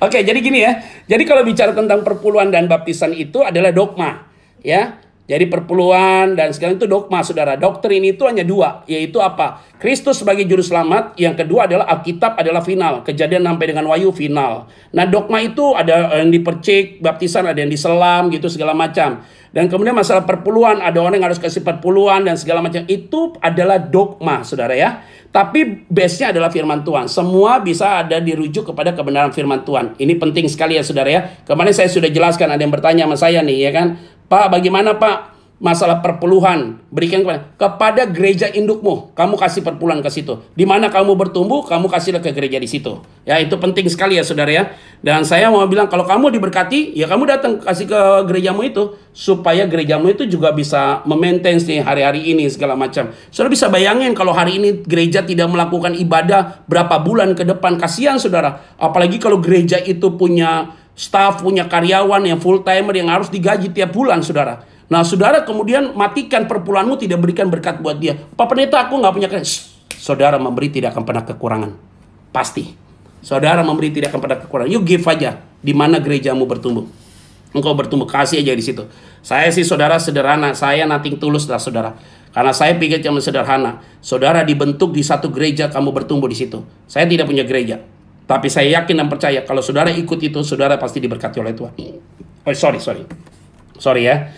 Oke, jadi gini ya. Jadi kalau bicara tentang perpuluhan dan baptisan itu adalah dogma, ya jadi perpuluhan dan segala itu dogma saudara. Doktrin itu hanya dua, yaitu apa? Kristus sebagai juru selamat, yang kedua adalah Alkitab adalah final. Kejadian sampai dengan Wahyu final. Nah dogma itu ada yang dipercik, baptisan ada yang diselam gitu segala macam. Dan kemudian masalah perpuluhan, ada orang yang harus kasih perpuluhan dan segala macam. Itu adalah dogma saudara ya. Tapi base-nya adalah firman Tuhan. Semua bisa ada dirujuk kepada kebenaran firman Tuhan. Ini penting sekali ya saudara ya. Kemarin saya sudah jelaskan, ada yang bertanya sama saya nih ya kan Pak, bagaimana Pak? Masalah perpuluhan, berikan kepada, kepada gereja indukmu. Kamu kasih perpuluhan ke situ. Di mana kamu bertumbuh, kamu kasihlah ke gereja di situ. Ya, itu penting sekali ya, saudara ya. Dan saya mau bilang, kalau kamu diberkati, ya kamu datang kasih ke gerejamu itu. Supaya gerejamu itu juga bisa memaintain nih hari-hari ini, segala macam. Saudara bisa bayangin kalau hari ini gereja tidak melakukan ibadah berapa bulan ke depan. Kasihan, saudara. Apalagi kalau gereja itu punya staff, punya karyawan yang full timer yang harus digaji tiap bulan, saudara. Nah, saudara kemudian matikan perpuluhanmu tidak berikan berkat buat dia. Pak pendeta, aku nggak punya karyawan. Saudara memberi tidak akan pernah kekurangan. Pasti. Saudara memberi tidak akan pernah kekurangan. you give aja. Di mana gerejamu bertumbuh. Engkau bertumbuh. Kasih aja di situ. Saya sih saudara sederhana. Saya nating tulus lah saudara. Karena saya pikir cuma sederhana. Saudara dibentuk di satu gereja, kamu bertumbuh di situ. Saya tidak punya gereja. Tapi saya yakin dan percaya kalau saudara ikut itu, saudara pasti diberkati oleh Tuhan. Oh, sorry, sorry. Sorry ya.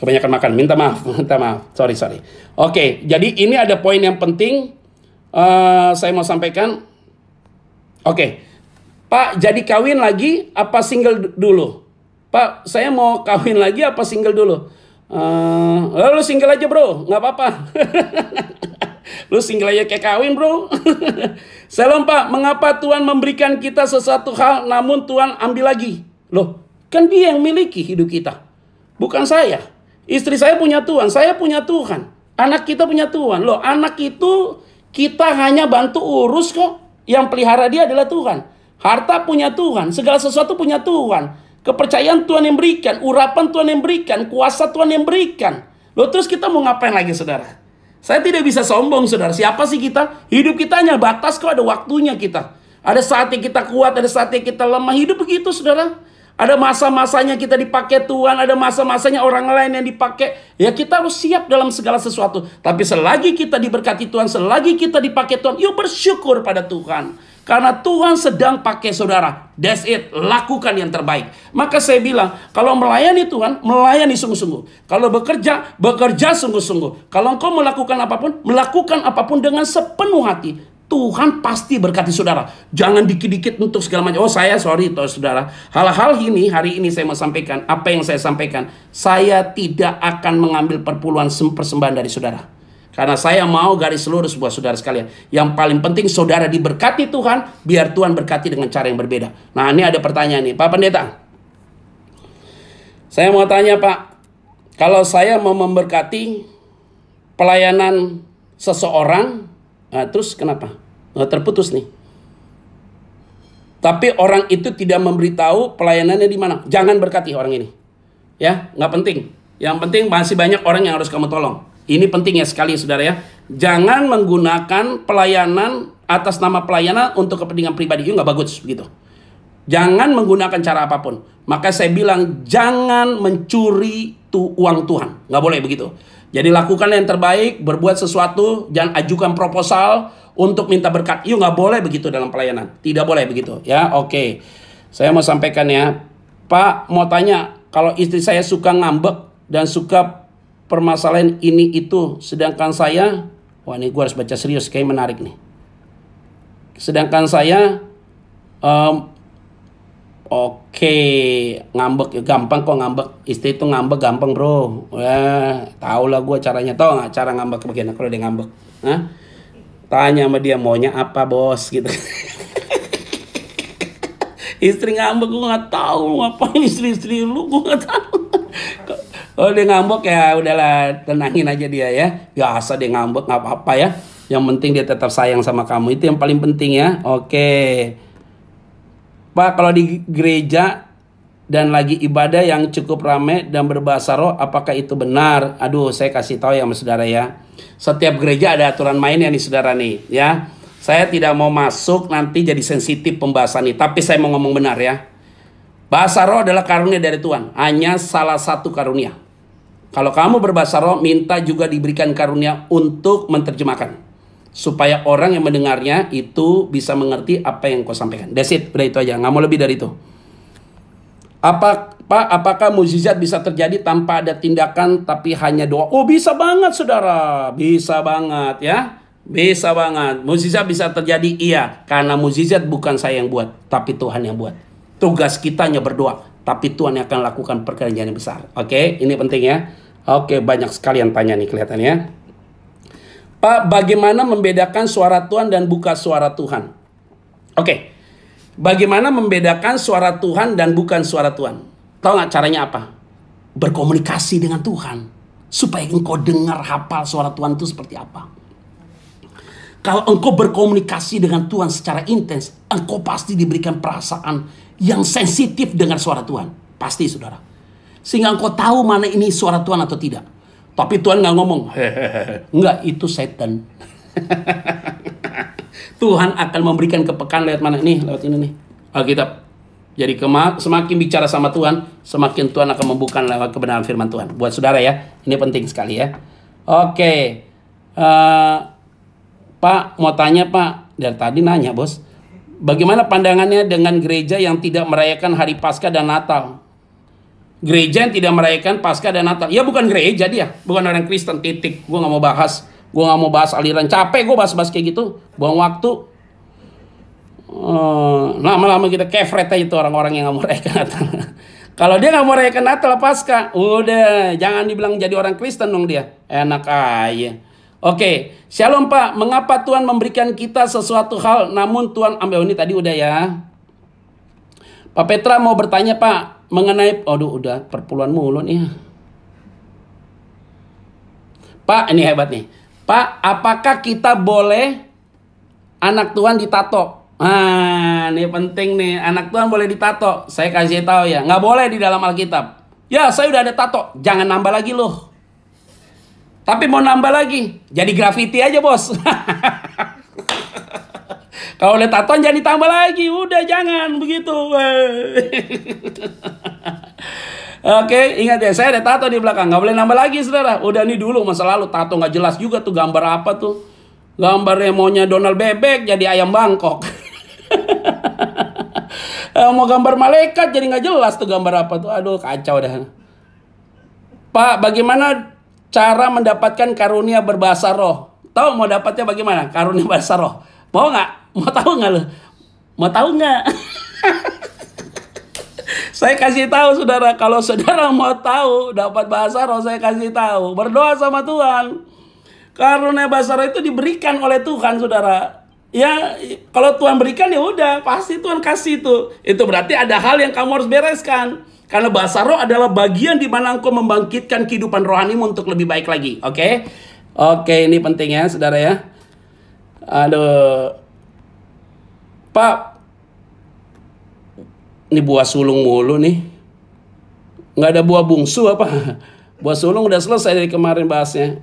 Kebanyakan makan. Minta maaf, minta maaf. Sorry, sorry. Oke, jadi ini ada poin yang penting uh, saya mau sampaikan. Oke. Pak, jadi kawin lagi apa single dulu? Pak, saya mau kawin lagi apa single dulu? Uh, lalu single aja bro, nggak apa-apa. Lu single aja kayak kawin bro. Salam pak, mengapa Tuhan memberikan kita sesuatu hal namun Tuhan ambil lagi? Loh, kan dia yang miliki hidup kita. Bukan saya. Istri saya punya Tuhan, saya punya Tuhan. Anak kita punya Tuhan. Loh, anak itu kita hanya bantu urus kok. Yang pelihara dia adalah Tuhan. Harta punya Tuhan, segala sesuatu punya Tuhan. Kepercayaan Tuhan yang berikan, urapan Tuhan yang berikan, kuasa Tuhan yang berikan. Loh terus kita mau ngapain lagi saudara? Saya tidak bisa sombong, saudara. Siapa sih kita? Hidup kita hanya batas kok ada waktunya kita. Ada saatnya kita kuat, ada saatnya kita lemah. Hidup begitu, saudara. Ada masa-masanya kita dipakai Tuhan, ada masa-masanya orang lain yang dipakai. Ya kita harus siap dalam segala sesuatu. Tapi selagi kita diberkati Tuhan, selagi kita dipakai Tuhan, yuk bersyukur pada Tuhan. Karena Tuhan sedang pakai saudara. That's it. Lakukan yang terbaik. Maka saya bilang, kalau melayani Tuhan, melayani sungguh-sungguh. Kalau bekerja, bekerja sungguh-sungguh. Kalau engkau melakukan apapun, melakukan apapun dengan sepenuh hati. Tuhan pasti berkati saudara. Jangan dikit-dikit untuk segala macam. Oh saya sorry toh saudara. Hal-hal ini hari ini saya mau sampaikan. Apa yang saya sampaikan. Saya tidak akan mengambil perpuluhan persembahan dari saudara. Karena saya mau garis lurus buat saudara sekalian. Yang paling penting saudara diberkati Tuhan, biar Tuhan berkati dengan cara yang berbeda. Nah ini ada pertanyaan nih, Pak Pendeta. Saya mau tanya Pak, kalau saya mau memberkati pelayanan seseorang, nah, terus kenapa? Nah, terputus nih. Tapi orang itu tidak memberitahu pelayanannya di mana. Jangan berkati orang ini. Ya, nggak penting. Yang penting masih banyak orang yang harus kamu tolong. Ini penting ya sekali saudara ya. Jangan menggunakan pelayanan atas nama pelayanan untuk kepentingan pribadi. Itu nggak bagus begitu. Jangan menggunakan cara apapun. Maka saya bilang jangan mencuri tu uang Tuhan. Nggak boleh begitu. Jadi lakukan yang terbaik, berbuat sesuatu, jangan ajukan proposal untuk minta berkat. itu nggak boleh begitu dalam pelayanan. Tidak boleh begitu ya. Oke. Okay. Saya mau sampaikan ya. Pak mau tanya kalau istri saya suka ngambek dan suka permasalahan ini itu sedangkan saya wah ini gue harus baca serius kayak menarik nih sedangkan saya um, oke okay, ngambek ya gampang kok ngambek istri itu ngambek gampang bro ya tau lah gue caranya tau nggak cara ngambek bagaimana kalau dia ngambek Hah? tanya sama dia maunya apa bos gitu istri ngambek gue nggak tahu ngapain istri-istri lu gue nggak tahu oh dia ngambek ya udahlah tenangin aja dia ya biasa dia ngambek nggak apa-apa ya yang penting dia tetap sayang sama kamu itu yang paling penting ya oke pak kalau di gereja dan lagi ibadah yang cukup rame dan berbahasa roh apakah itu benar aduh saya kasih tahu ya mas saudara ya setiap gereja ada aturan mainnya nih saudara nih ya saya tidak mau masuk nanti jadi sensitif pembahasan nih tapi saya mau ngomong benar ya bahasa roh adalah karunia dari Tuhan hanya salah satu karunia kalau kamu berbahasa roh, minta juga diberikan karunia untuk menerjemahkan. Supaya orang yang mendengarnya itu bisa mengerti apa yang kau sampaikan. That's it, udah itu aja. Nggak mau lebih dari itu. Apa, Pak, apakah mujizat bisa terjadi tanpa ada tindakan tapi hanya doa? Oh, bisa banget, saudara. Bisa banget, ya. Bisa banget. Mujizat bisa terjadi, iya. Karena mujizat bukan saya yang buat, tapi Tuhan yang buat. Tugas kita hanya berdoa, tapi Tuhan yang akan lakukan pekerjaan yang besar. Oke, okay? ini penting ya. Oke, banyak sekali yang tanya nih kelihatannya. Pak, bagaimana membedakan suara Tuhan dan buka suara Tuhan? Oke, bagaimana membedakan suara Tuhan dan bukan suara Tuhan? Tahu nggak caranya apa? Berkomunikasi dengan Tuhan. Supaya engkau dengar hafal suara Tuhan itu seperti apa. Kalau engkau berkomunikasi dengan Tuhan secara intens, engkau pasti diberikan perasaan yang sensitif dengan suara Tuhan. Pasti saudara. Sehingga engkau tahu mana ini suara Tuhan atau tidak. Tapi Tuhan nggak ngomong. Nggak, itu setan. Tuhan akan memberikan kepekaan lewat mana? ini, lewat ini nih. Alkitab. Jadi semakin bicara sama Tuhan, semakin Tuhan akan membuka lewat kebenaran firman Tuhan. Buat saudara ya, ini penting sekali ya. Oke. Uh, Pak, mau tanya Pak. Dari tadi nanya bos. Bagaimana pandangannya dengan gereja yang tidak merayakan hari Paskah dan Natal? gereja yang tidak merayakan Paskah dan Natal. Ya bukan gereja dia, bukan orang Kristen titik. Gue nggak mau bahas, gue nggak mau bahas aliran capek. Gue bahas-bahas kayak gitu, buang waktu. Uh, lama-lama kita kefret aja itu orang-orang yang nggak mau merayakan Natal. Kalau dia nggak mau rayakan Natal Paskah, udah jangan dibilang jadi orang Kristen dong dia. Enak aja. Oke, Shalom Pak. Mengapa Tuhan memberikan kita sesuatu hal namun Tuhan ambil oh, ini tadi udah ya. Pak Petra mau bertanya Pak, mengenai aduh udah perpuluhan mulu nih. Pak, ini hebat nih. Pak, apakah kita boleh anak Tuhan ditato? Ah, ini penting nih. Anak Tuhan boleh ditato. Saya kasih tahu ya, nggak boleh di dalam Alkitab. Ya, saya udah ada tato. Jangan nambah lagi loh. Tapi mau nambah lagi, jadi grafiti aja bos. Kalau lihat tatoan jangan ditambah lagi. Udah jangan begitu. Oke, ingat ya, saya ada tato di belakang, nggak boleh nambah lagi, saudara. Udah ini dulu masa lalu tato nggak jelas juga tuh gambar apa tuh, gambar remonya Donald bebek jadi ayam Bangkok. Eh, mau gambar malaikat jadi nggak jelas tuh gambar apa tuh, aduh kacau dah. Pak, bagaimana cara mendapatkan karunia berbahasa roh? Tahu mau dapatnya bagaimana? Karunia bahasa roh, mau nggak? Mau tahu nggak lo? Mau tahu nggak? saya kasih tahu saudara, kalau saudara mau tahu dapat bahasa roh saya kasih tahu. Berdoa sama Tuhan. karena bahasa roh itu diberikan oleh Tuhan saudara ya kalau Tuhan berikan ya udah pasti Tuhan kasih itu itu berarti ada hal yang kamu harus bereskan karena bahasa roh adalah bagian di mana engkau membangkitkan kehidupan rohanimu untuk lebih baik lagi oke okay? oke okay, ini penting ya saudara ya aduh Pak, ini buah sulung mulu nih. Nggak ada buah bungsu apa? Buah sulung udah selesai dari kemarin bahasnya.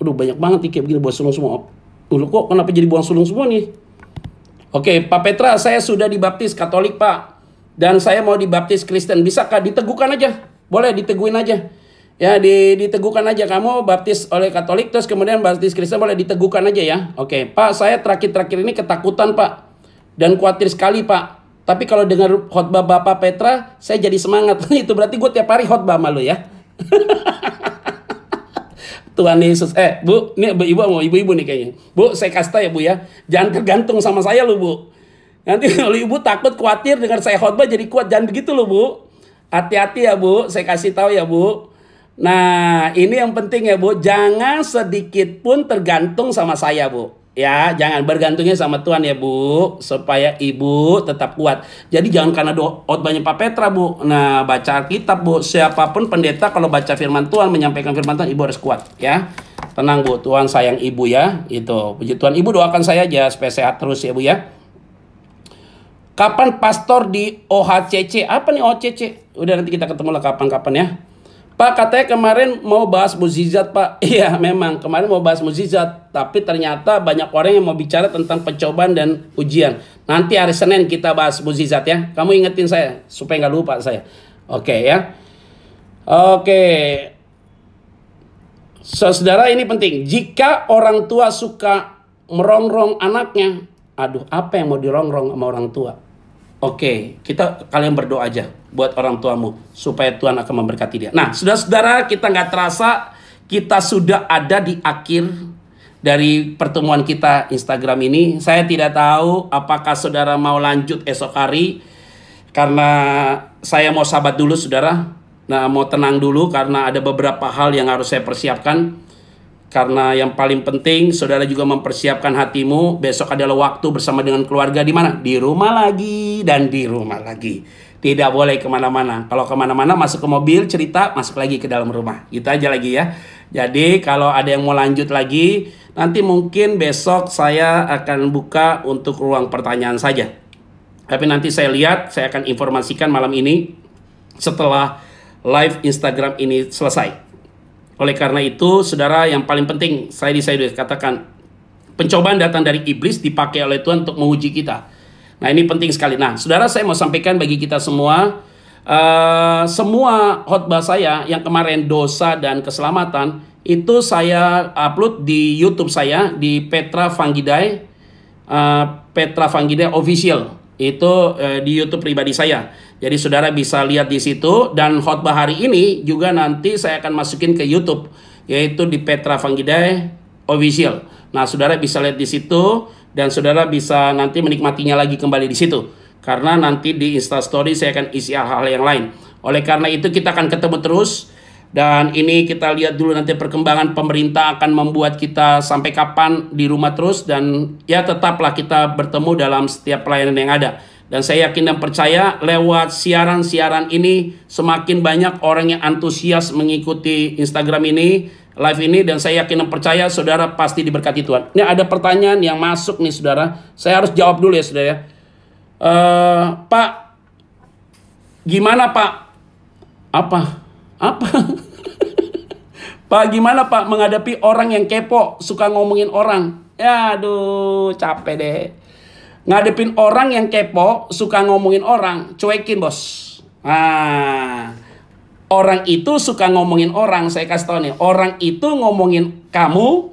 Udah banyak banget nih kayak begini buah sulung semua. Dulu kok kenapa jadi buah sulung semua nih? Oke, Pak Petra, saya sudah dibaptis Katolik, Pak. Dan saya mau dibaptis Kristen. Bisakah diteguhkan aja? Boleh diteguhin aja. Ya, di, diteguhkan aja kamu baptis oleh Katolik terus kemudian baptis Kristen boleh diteguhkan aja ya. Oke, Pak, saya terakhir-terakhir ini ketakutan, Pak. Dan khawatir sekali Pak. Tapi kalau dengar khotbah Bapak Petra, saya jadi semangat. Itu berarti gue tiap hari khotbah malu ya. Tuhan Yesus. Eh, Bu, ini ibu mau ibu-ibu nih kayaknya. Bu, saya kasih tau ya, Bu ya. Jangan tergantung sama saya loh, Bu. Nanti kalau ibu takut khawatir dengar saya khotbah jadi kuat. Jangan begitu loh, Bu. Hati-hati ya, Bu. Saya kasih tahu ya, Bu. Nah, ini yang penting ya, Bu. Jangan sedikit pun tergantung sama saya, Bu ya jangan bergantungnya sama Tuhan ya Bu supaya Ibu tetap kuat. Jadi jangan karena doa banyak Pak Petra Bu. Nah, baca Alkitab Bu, siapapun pendeta kalau baca firman Tuhan menyampaikan firman Tuhan Ibu harus kuat ya. Tenang Bu, Tuhan sayang Ibu ya. Itu. Puji Tuhan, Ibu doakan saya aja supaya sehat terus ya Bu ya. Kapan pastor di OHCC? Apa nih OHCC? Udah nanti kita ketemu lah kapan-kapan ya. Pak katanya kemarin mau bahas mukjizat Pak. Iya memang kemarin mau bahas mukjizat, tapi ternyata banyak orang yang mau bicara tentang pencobaan dan ujian. Nanti hari Senin kita bahas mukjizat ya. Kamu ingetin saya supaya nggak lupa saya. Oke ya. Oke. So, saudara ini penting. Jika orang tua suka merongrong anaknya, aduh apa yang mau dirongrong sama orang tua? Oke, kita kalian berdoa aja buat orang tuamu supaya Tuhan akan memberkati dia. Nah, saudara-saudara kita nggak terasa kita sudah ada di akhir dari pertemuan kita Instagram ini. Saya tidak tahu apakah saudara mau lanjut esok hari karena saya mau sabat dulu saudara. Nah, mau tenang dulu karena ada beberapa hal yang harus saya persiapkan karena yang paling penting saudara juga mempersiapkan hatimu besok adalah waktu bersama dengan keluarga di mana di rumah lagi dan di rumah lagi tidak boleh kemana-mana kalau kemana-mana masuk ke mobil cerita masuk lagi ke dalam rumah itu aja lagi ya jadi kalau ada yang mau lanjut lagi nanti mungkin besok saya akan buka untuk ruang pertanyaan saja tapi nanti saya lihat saya akan informasikan malam ini setelah live Instagram ini selesai oleh karena itu, saudara yang paling penting saya di saya katakan pencobaan datang dari iblis dipakai oleh Tuhan untuk menguji kita. Nah ini penting sekali. Nah, saudara saya mau sampaikan bagi kita semua uh, semua khotbah saya yang kemarin dosa dan keselamatan itu saya upload di YouTube saya di Petra Fangidai uh, eh, Petra Fangidai official. Itu eh, di YouTube pribadi saya. Jadi saudara bisa lihat di situ dan khotbah hari ini juga nanti saya akan masukin ke YouTube yaitu di Petra Fangidae official. Nah, saudara bisa lihat di situ dan saudara bisa nanti menikmatinya lagi kembali di situ. Karena nanti di Insta Story saya akan isi hal-hal yang lain. Oleh karena itu kita akan ketemu terus dan ini kita lihat dulu nanti perkembangan pemerintah akan membuat kita sampai kapan di rumah terus dan ya tetaplah kita bertemu dalam setiap pelayanan yang ada. Dan saya yakin dan percaya lewat siaran-siaran ini semakin banyak orang yang antusias mengikuti Instagram ini, live ini dan saya yakin dan percaya saudara pasti diberkati Tuhan. Ini ada pertanyaan yang masuk nih saudara. Saya harus jawab dulu ya saudara ya. Uh, Pak, gimana Pak? Apa? Apa? Pak, gimana Pak menghadapi orang yang kepo, suka ngomongin orang? Ya, aduh, capek deh. Ngadepin orang yang kepo, suka ngomongin orang, cuekin bos. Nah, orang itu suka ngomongin orang, saya kasih tau nih. Orang itu ngomongin kamu,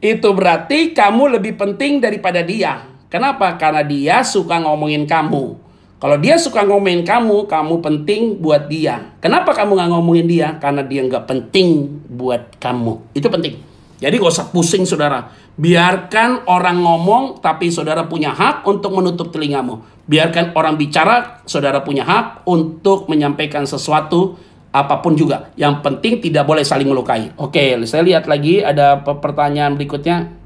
itu berarti kamu lebih penting daripada dia. Kenapa? Karena dia suka ngomongin kamu. Kalau dia suka ngomongin kamu, kamu penting buat dia. Kenapa kamu nggak ngomongin dia? Karena dia nggak penting buat kamu. Itu penting. Jadi gak usah pusing saudara. Biarkan orang ngomong, tapi saudara punya hak untuk menutup telingamu. Biarkan orang bicara, saudara punya hak untuk menyampaikan sesuatu apapun juga. Yang penting tidak boleh saling melukai. Oke, saya lihat lagi ada pertanyaan berikutnya.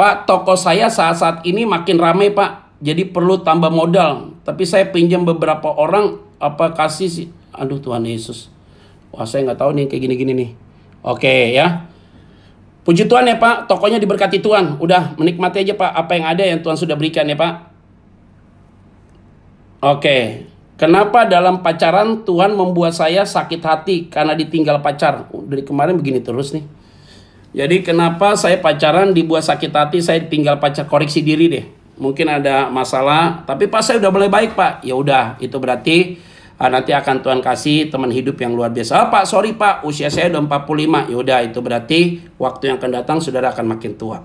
Pak, toko saya saat-saat ini makin ramai, Pak. Jadi perlu tambah modal. Tapi saya pinjam beberapa orang, apa kasih sih? Aduh Tuhan Yesus. Wah, saya nggak tahu nih kayak gini-gini nih. Oke ya. Puji Tuhan ya Pak, tokonya diberkati Tuhan. Udah menikmati aja Pak apa yang ada yang Tuhan sudah berikan ya Pak. Oke, kenapa dalam pacaran Tuhan membuat saya sakit hati karena ditinggal pacar? Dari kemarin begini terus nih. Jadi kenapa saya pacaran dibuat sakit hati, saya tinggal pacar koreksi diri deh. Mungkin ada masalah, tapi pas saya udah boleh baik pak, ya udah itu berarti ah, nanti akan Tuhan kasih teman hidup yang luar biasa. Oh, pak, sorry pak, usia saya udah 45. Ya udah itu berarti waktu yang akan datang saudara akan makin tua.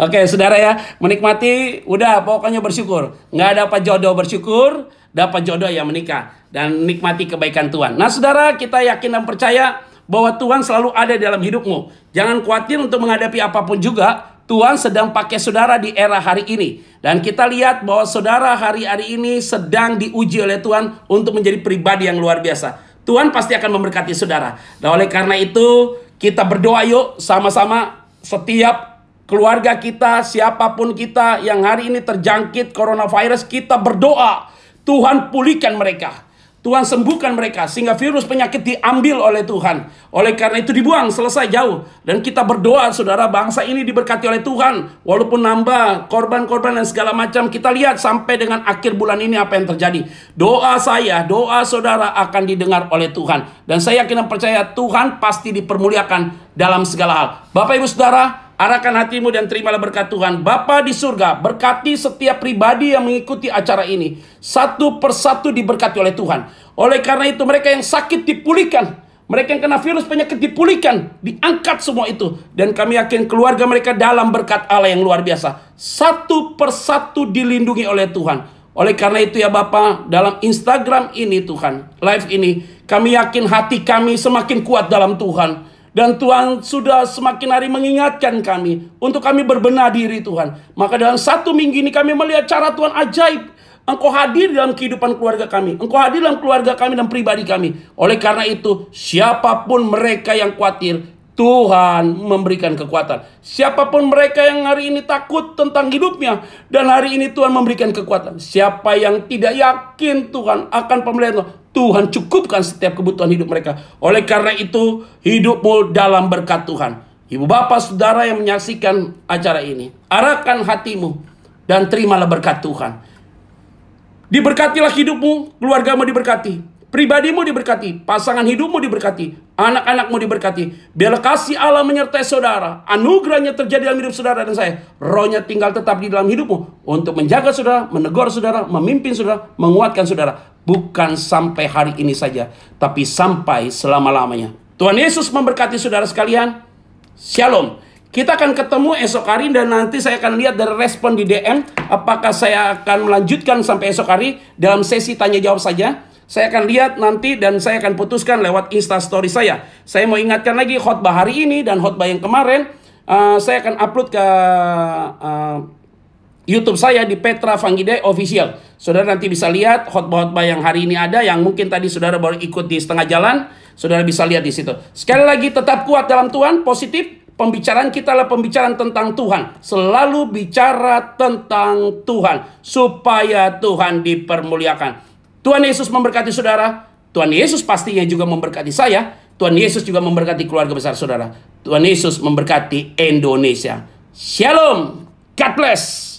Oke, saudara ya, menikmati udah pokoknya bersyukur. Nggak dapat jodoh bersyukur, dapat jodoh yang menikah dan nikmati kebaikan Tuhan. Nah, saudara, kita yakin dan percaya bahwa Tuhan selalu ada dalam hidupmu. Jangan khawatir untuk menghadapi apapun juga. Tuhan sedang pakai saudara di era hari ini. Dan kita lihat bahwa saudara hari-hari ini sedang diuji oleh Tuhan untuk menjadi pribadi yang luar biasa. Tuhan pasti akan memberkati saudara. Dan oleh karena itu kita berdoa yuk sama-sama setiap keluarga kita, siapapun kita yang hari ini terjangkit coronavirus, kita berdoa Tuhan pulihkan mereka. Tuhan sembuhkan mereka sehingga virus penyakit diambil oleh Tuhan. Oleh karena itu dibuang, selesai jauh. Dan kita berdoa saudara bangsa ini diberkati oleh Tuhan. Walaupun nambah korban-korban dan segala macam. Kita lihat sampai dengan akhir bulan ini apa yang terjadi. Doa saya, doa saudara akan didengar oleh Tuhan. Dan saya yakin dan percaya Tuhan pasti dipermuliakan dalam segala hal. Bapak ibu saudara, Arahkan hatimu dan terimalah berkat Tuhan. Bapa di surga, berkati setiap pribadi yang mengikuti acara ini. Satu persatu diberkati oleh Tuhan. Oleh karena itu mereka yang sakit dipulihkan. Mereka yang kena virus penyakit dipulihkan. Diangkat semua itu. Dan kami yakin keluarga mereka dalam berkat Allah yang luar biasa. Satu persatu dilindungi oleh Tuhan. Oleh karena itu ya Bapak, dalam Instagram ini Tuhan, live ini, kami yakin hati kami semakin kuat dalam Tuhan dan Tuhan sudah semakin hari mengingatkan kami untuk kami berbenah diri Tuhan. Maka dalam satu minggu ini kami melihat cara Tuhan ajaib Engkau hadir dalam kehidupan keluarga kami. Engkau hadir dalam keluarga kami dan pribadi kami. Oleh karena itu, siapapun mereka yang khawatir, Tuhan memberikan kekuatan. Siapapun mereka yang hari ini takut tentang hidupnya, dan hari ini Tuhan memberikan kekuatan. Siapa yang tidak yakin Tuhan akan pemeliharaan Tuhan cukupkan setiap kebutuhan hidup mereka. Oleh karena itu, hidupmu dalam berkat Tuhan. Ibu bapak saudara yang menyaksikan acara ini, arahkan hatimu dan terimalah berkat Tuhan. Diberkatilah hidupmu, keluargamu diberkati. Pribadimu diberkati, pasangan hidupmu diberkati, anak-anakmu diberkati. Biarlah kasih Allah menyertai saudara, anugerahnya terjadi dalam hidup saudara dan saya. Rohnya tinggal tetap di dalam hidupmu untuk menjaga saudara, menegur saudara, memimpin saudara, menguatkan saudara. Bukan sampai hari ini saja, tapi sampai selama-lamanya. Tuhan Yesus memberkati saudara sekalian. Shalom. Kita akan ketemu esok hari dan nanti saya akan lihat dari respon di DM apakah saya akan melanjutkan sampai esok hari dalam sesi tanya jawab saja. Saya akan lihat nanti dan saya akan putuskan lewat Insta Story saya. Saya mau ingatkan lagi khotbah hari ini dan khotbah yang kemarin. Uh, saya akan upload ke uh, YouTube saya di Petra Fangide Official. Saudara nanti bisa lihat khotbah-khotbah yang hari ini ada yang mungkin tadi saudara baru ikut di setengah jalan. Saudara bisa lihat di situ. Sekali lagi tetap kuat dalam Tuhan, positif. Pembicaraan kita adalah pembicaraan tentang Tuhan. Selalu bicara tentang Tuhan. Supaya Tuhan dipermuliakan. Tuhan Yesus memberkati saudara. Tuhan Yesus pastinya juga memberkati saya. Tuhan Yesus juga memberkati keluarga besar saudara. Tuhan Yesus memberkati Indonesia. Shalom. God bless.